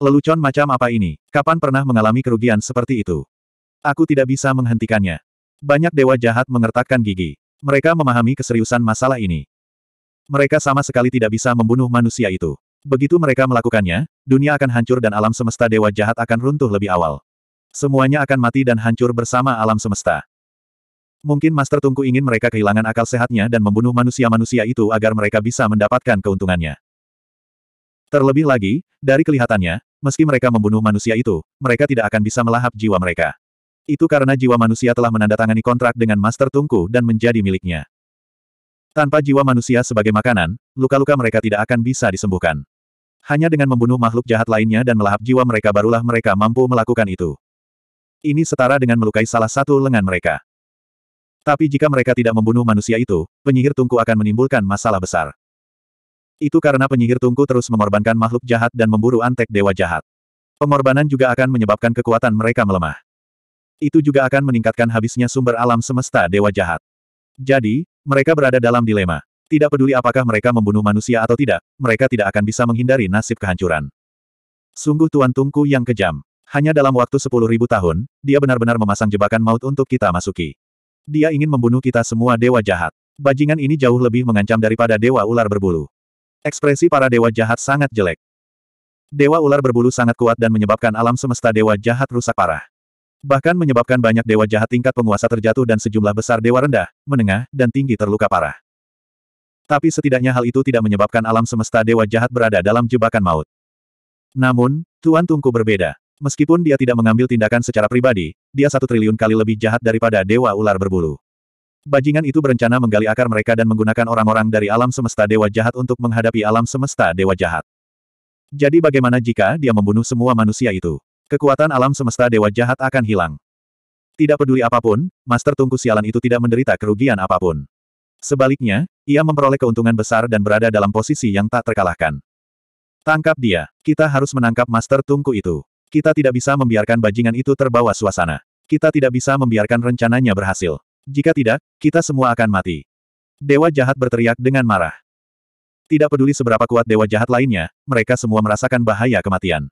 Lelucon macam apa ini? Kapan pernah mengalami kerugian seperti itu? Aku tidak bisa menghentikannya. Banyak dewa jahat mengertakkan gigi. Mereka memahami keseriusan masalah ini. Mereka sama sekali tidak bisa membunuh manusia itu. Begitu mereka melakukannya, dunia akan hancur dan alam semesta dewa jahat akan runtuh lebih awal. Semuanya akan mati dan hancur bersama alam semesta. Mungkin Master Tungku ingin mereka kehilangan akal sehatnya dan membunuh manusia-manusia itu agar mereka bisa mendapatkan keuntungannya. Terlebih lagi, dari kelihatannya, meski mereka membunuh manusia itu, mereka tidak akan bisa melahap jiwa mereka. Itu karena jiwa manusia telah menandatangani kontrak dengan Master Tungku dan menjadi miliknya. Tanpa jiwa manusia sebagai makanan, luka-luka mereka tidak akan bisa disembuhkan. Hanya dengan membunuh makhluk jahat lainnya dan melahap jiwa mereka barulah mereka mampu melakukan itu. Ini setara dengan melukai salah satu lengan mereka. Tapi jika mereka tidak membunuh manusia itu, penyihir tungku akan menimbulkan masalah besar. Itu karena penyihir tungku terus mengorbankan makhluk jahat dan memburu antek dewa jahat. Pengorbanan juga akan menyebabkan kekuatan mereka melemah. Itu juga akan meningkatkan habisnya sumber alam semesta dewa jahat. Jadi, mereka berada dalam dilema. Tidak peduli apakah mereka membunuh manusia atau tidak, mereka tidak akan bisa menghindari nasib kehancuran. Sungguh Tuan Tungku yang kejam. Hanya dalam waktu sepuluh ribu tahun, dia benar-benar memasang jebakan maut untuk kita masuki. Dia ingin membunuh kita semua dewa jahat. Bajingan ini jauh lebih mengancam daripada dewa ular berbulu. Ekspresi para dewa jahat sangat jelek. Dewa ular berbulu sangat kuat dan menyebabkan alam semesta dewa jahat rusak parah. Bahkan menyebabkan banyak dewa jahat tingkat penguasa terjatuh dan sejumlah besar dewa rendah, menengah, dan tinggi terluka parah. Tapi setidaknya hal itu tidak menyebabkan alam semesta dewa jahat berada dalam jebakan maut. Namun, Tuan Tungku berbeda. Meskipun dia tidak mengambil tindakan secara pribadi, dia satu triliun kali lebih jahat daripada dewa ular berbulu. Bajingan itu berencana menggali akar mereka dan menggunakan orang-orang dari alam semesta dewa jahat untuk menghadapi alam semesta dewa jahat. Jadi bagaimana jika dia membunuh semua manusia itu? Kekuatan alam semesta dewa jahat akan hilang. Tidak peduli apapun, Master Tungku Sialan itu tidak menderita kerugian apapun. Sebaliknya, ia memperoleh keuntungan besar dan berada dalam posisi yang tak terkalahkan. Tangkap dia. Kita harus menangkap Master Tungku itu. Kita tidak bisa membiarkan bajingan itu terbawa suasana. Kita tidak bisa membiarkan rencananya berhasil. Jika tidak, kita semua akan mati. Dewa jahat berteriak dengan marah. Tidak peduli seberapa kuat dewa jahat lainnya, mereka semua merasakan bahaya kematian.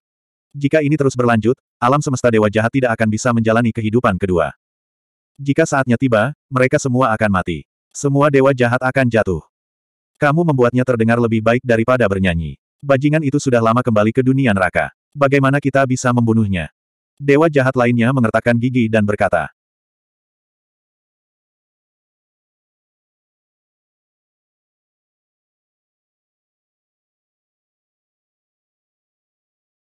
Jika ini terus berlanjut, alam semesta dewa jahat tidak akan bisa menjalani kehidupan kedua. Jika saatnya tiba, mereka semua akan mati. Semua dewa jahat akan jatuh. Kamu membuatnya terdengar lebih baik daripada bernyanyi. Bajingan itu sudah lama kembali ke dunia neraka. Bagaimana kita bisa membunuhnya? Dewa jahat lainnya mengertakkan gigi dan berkata,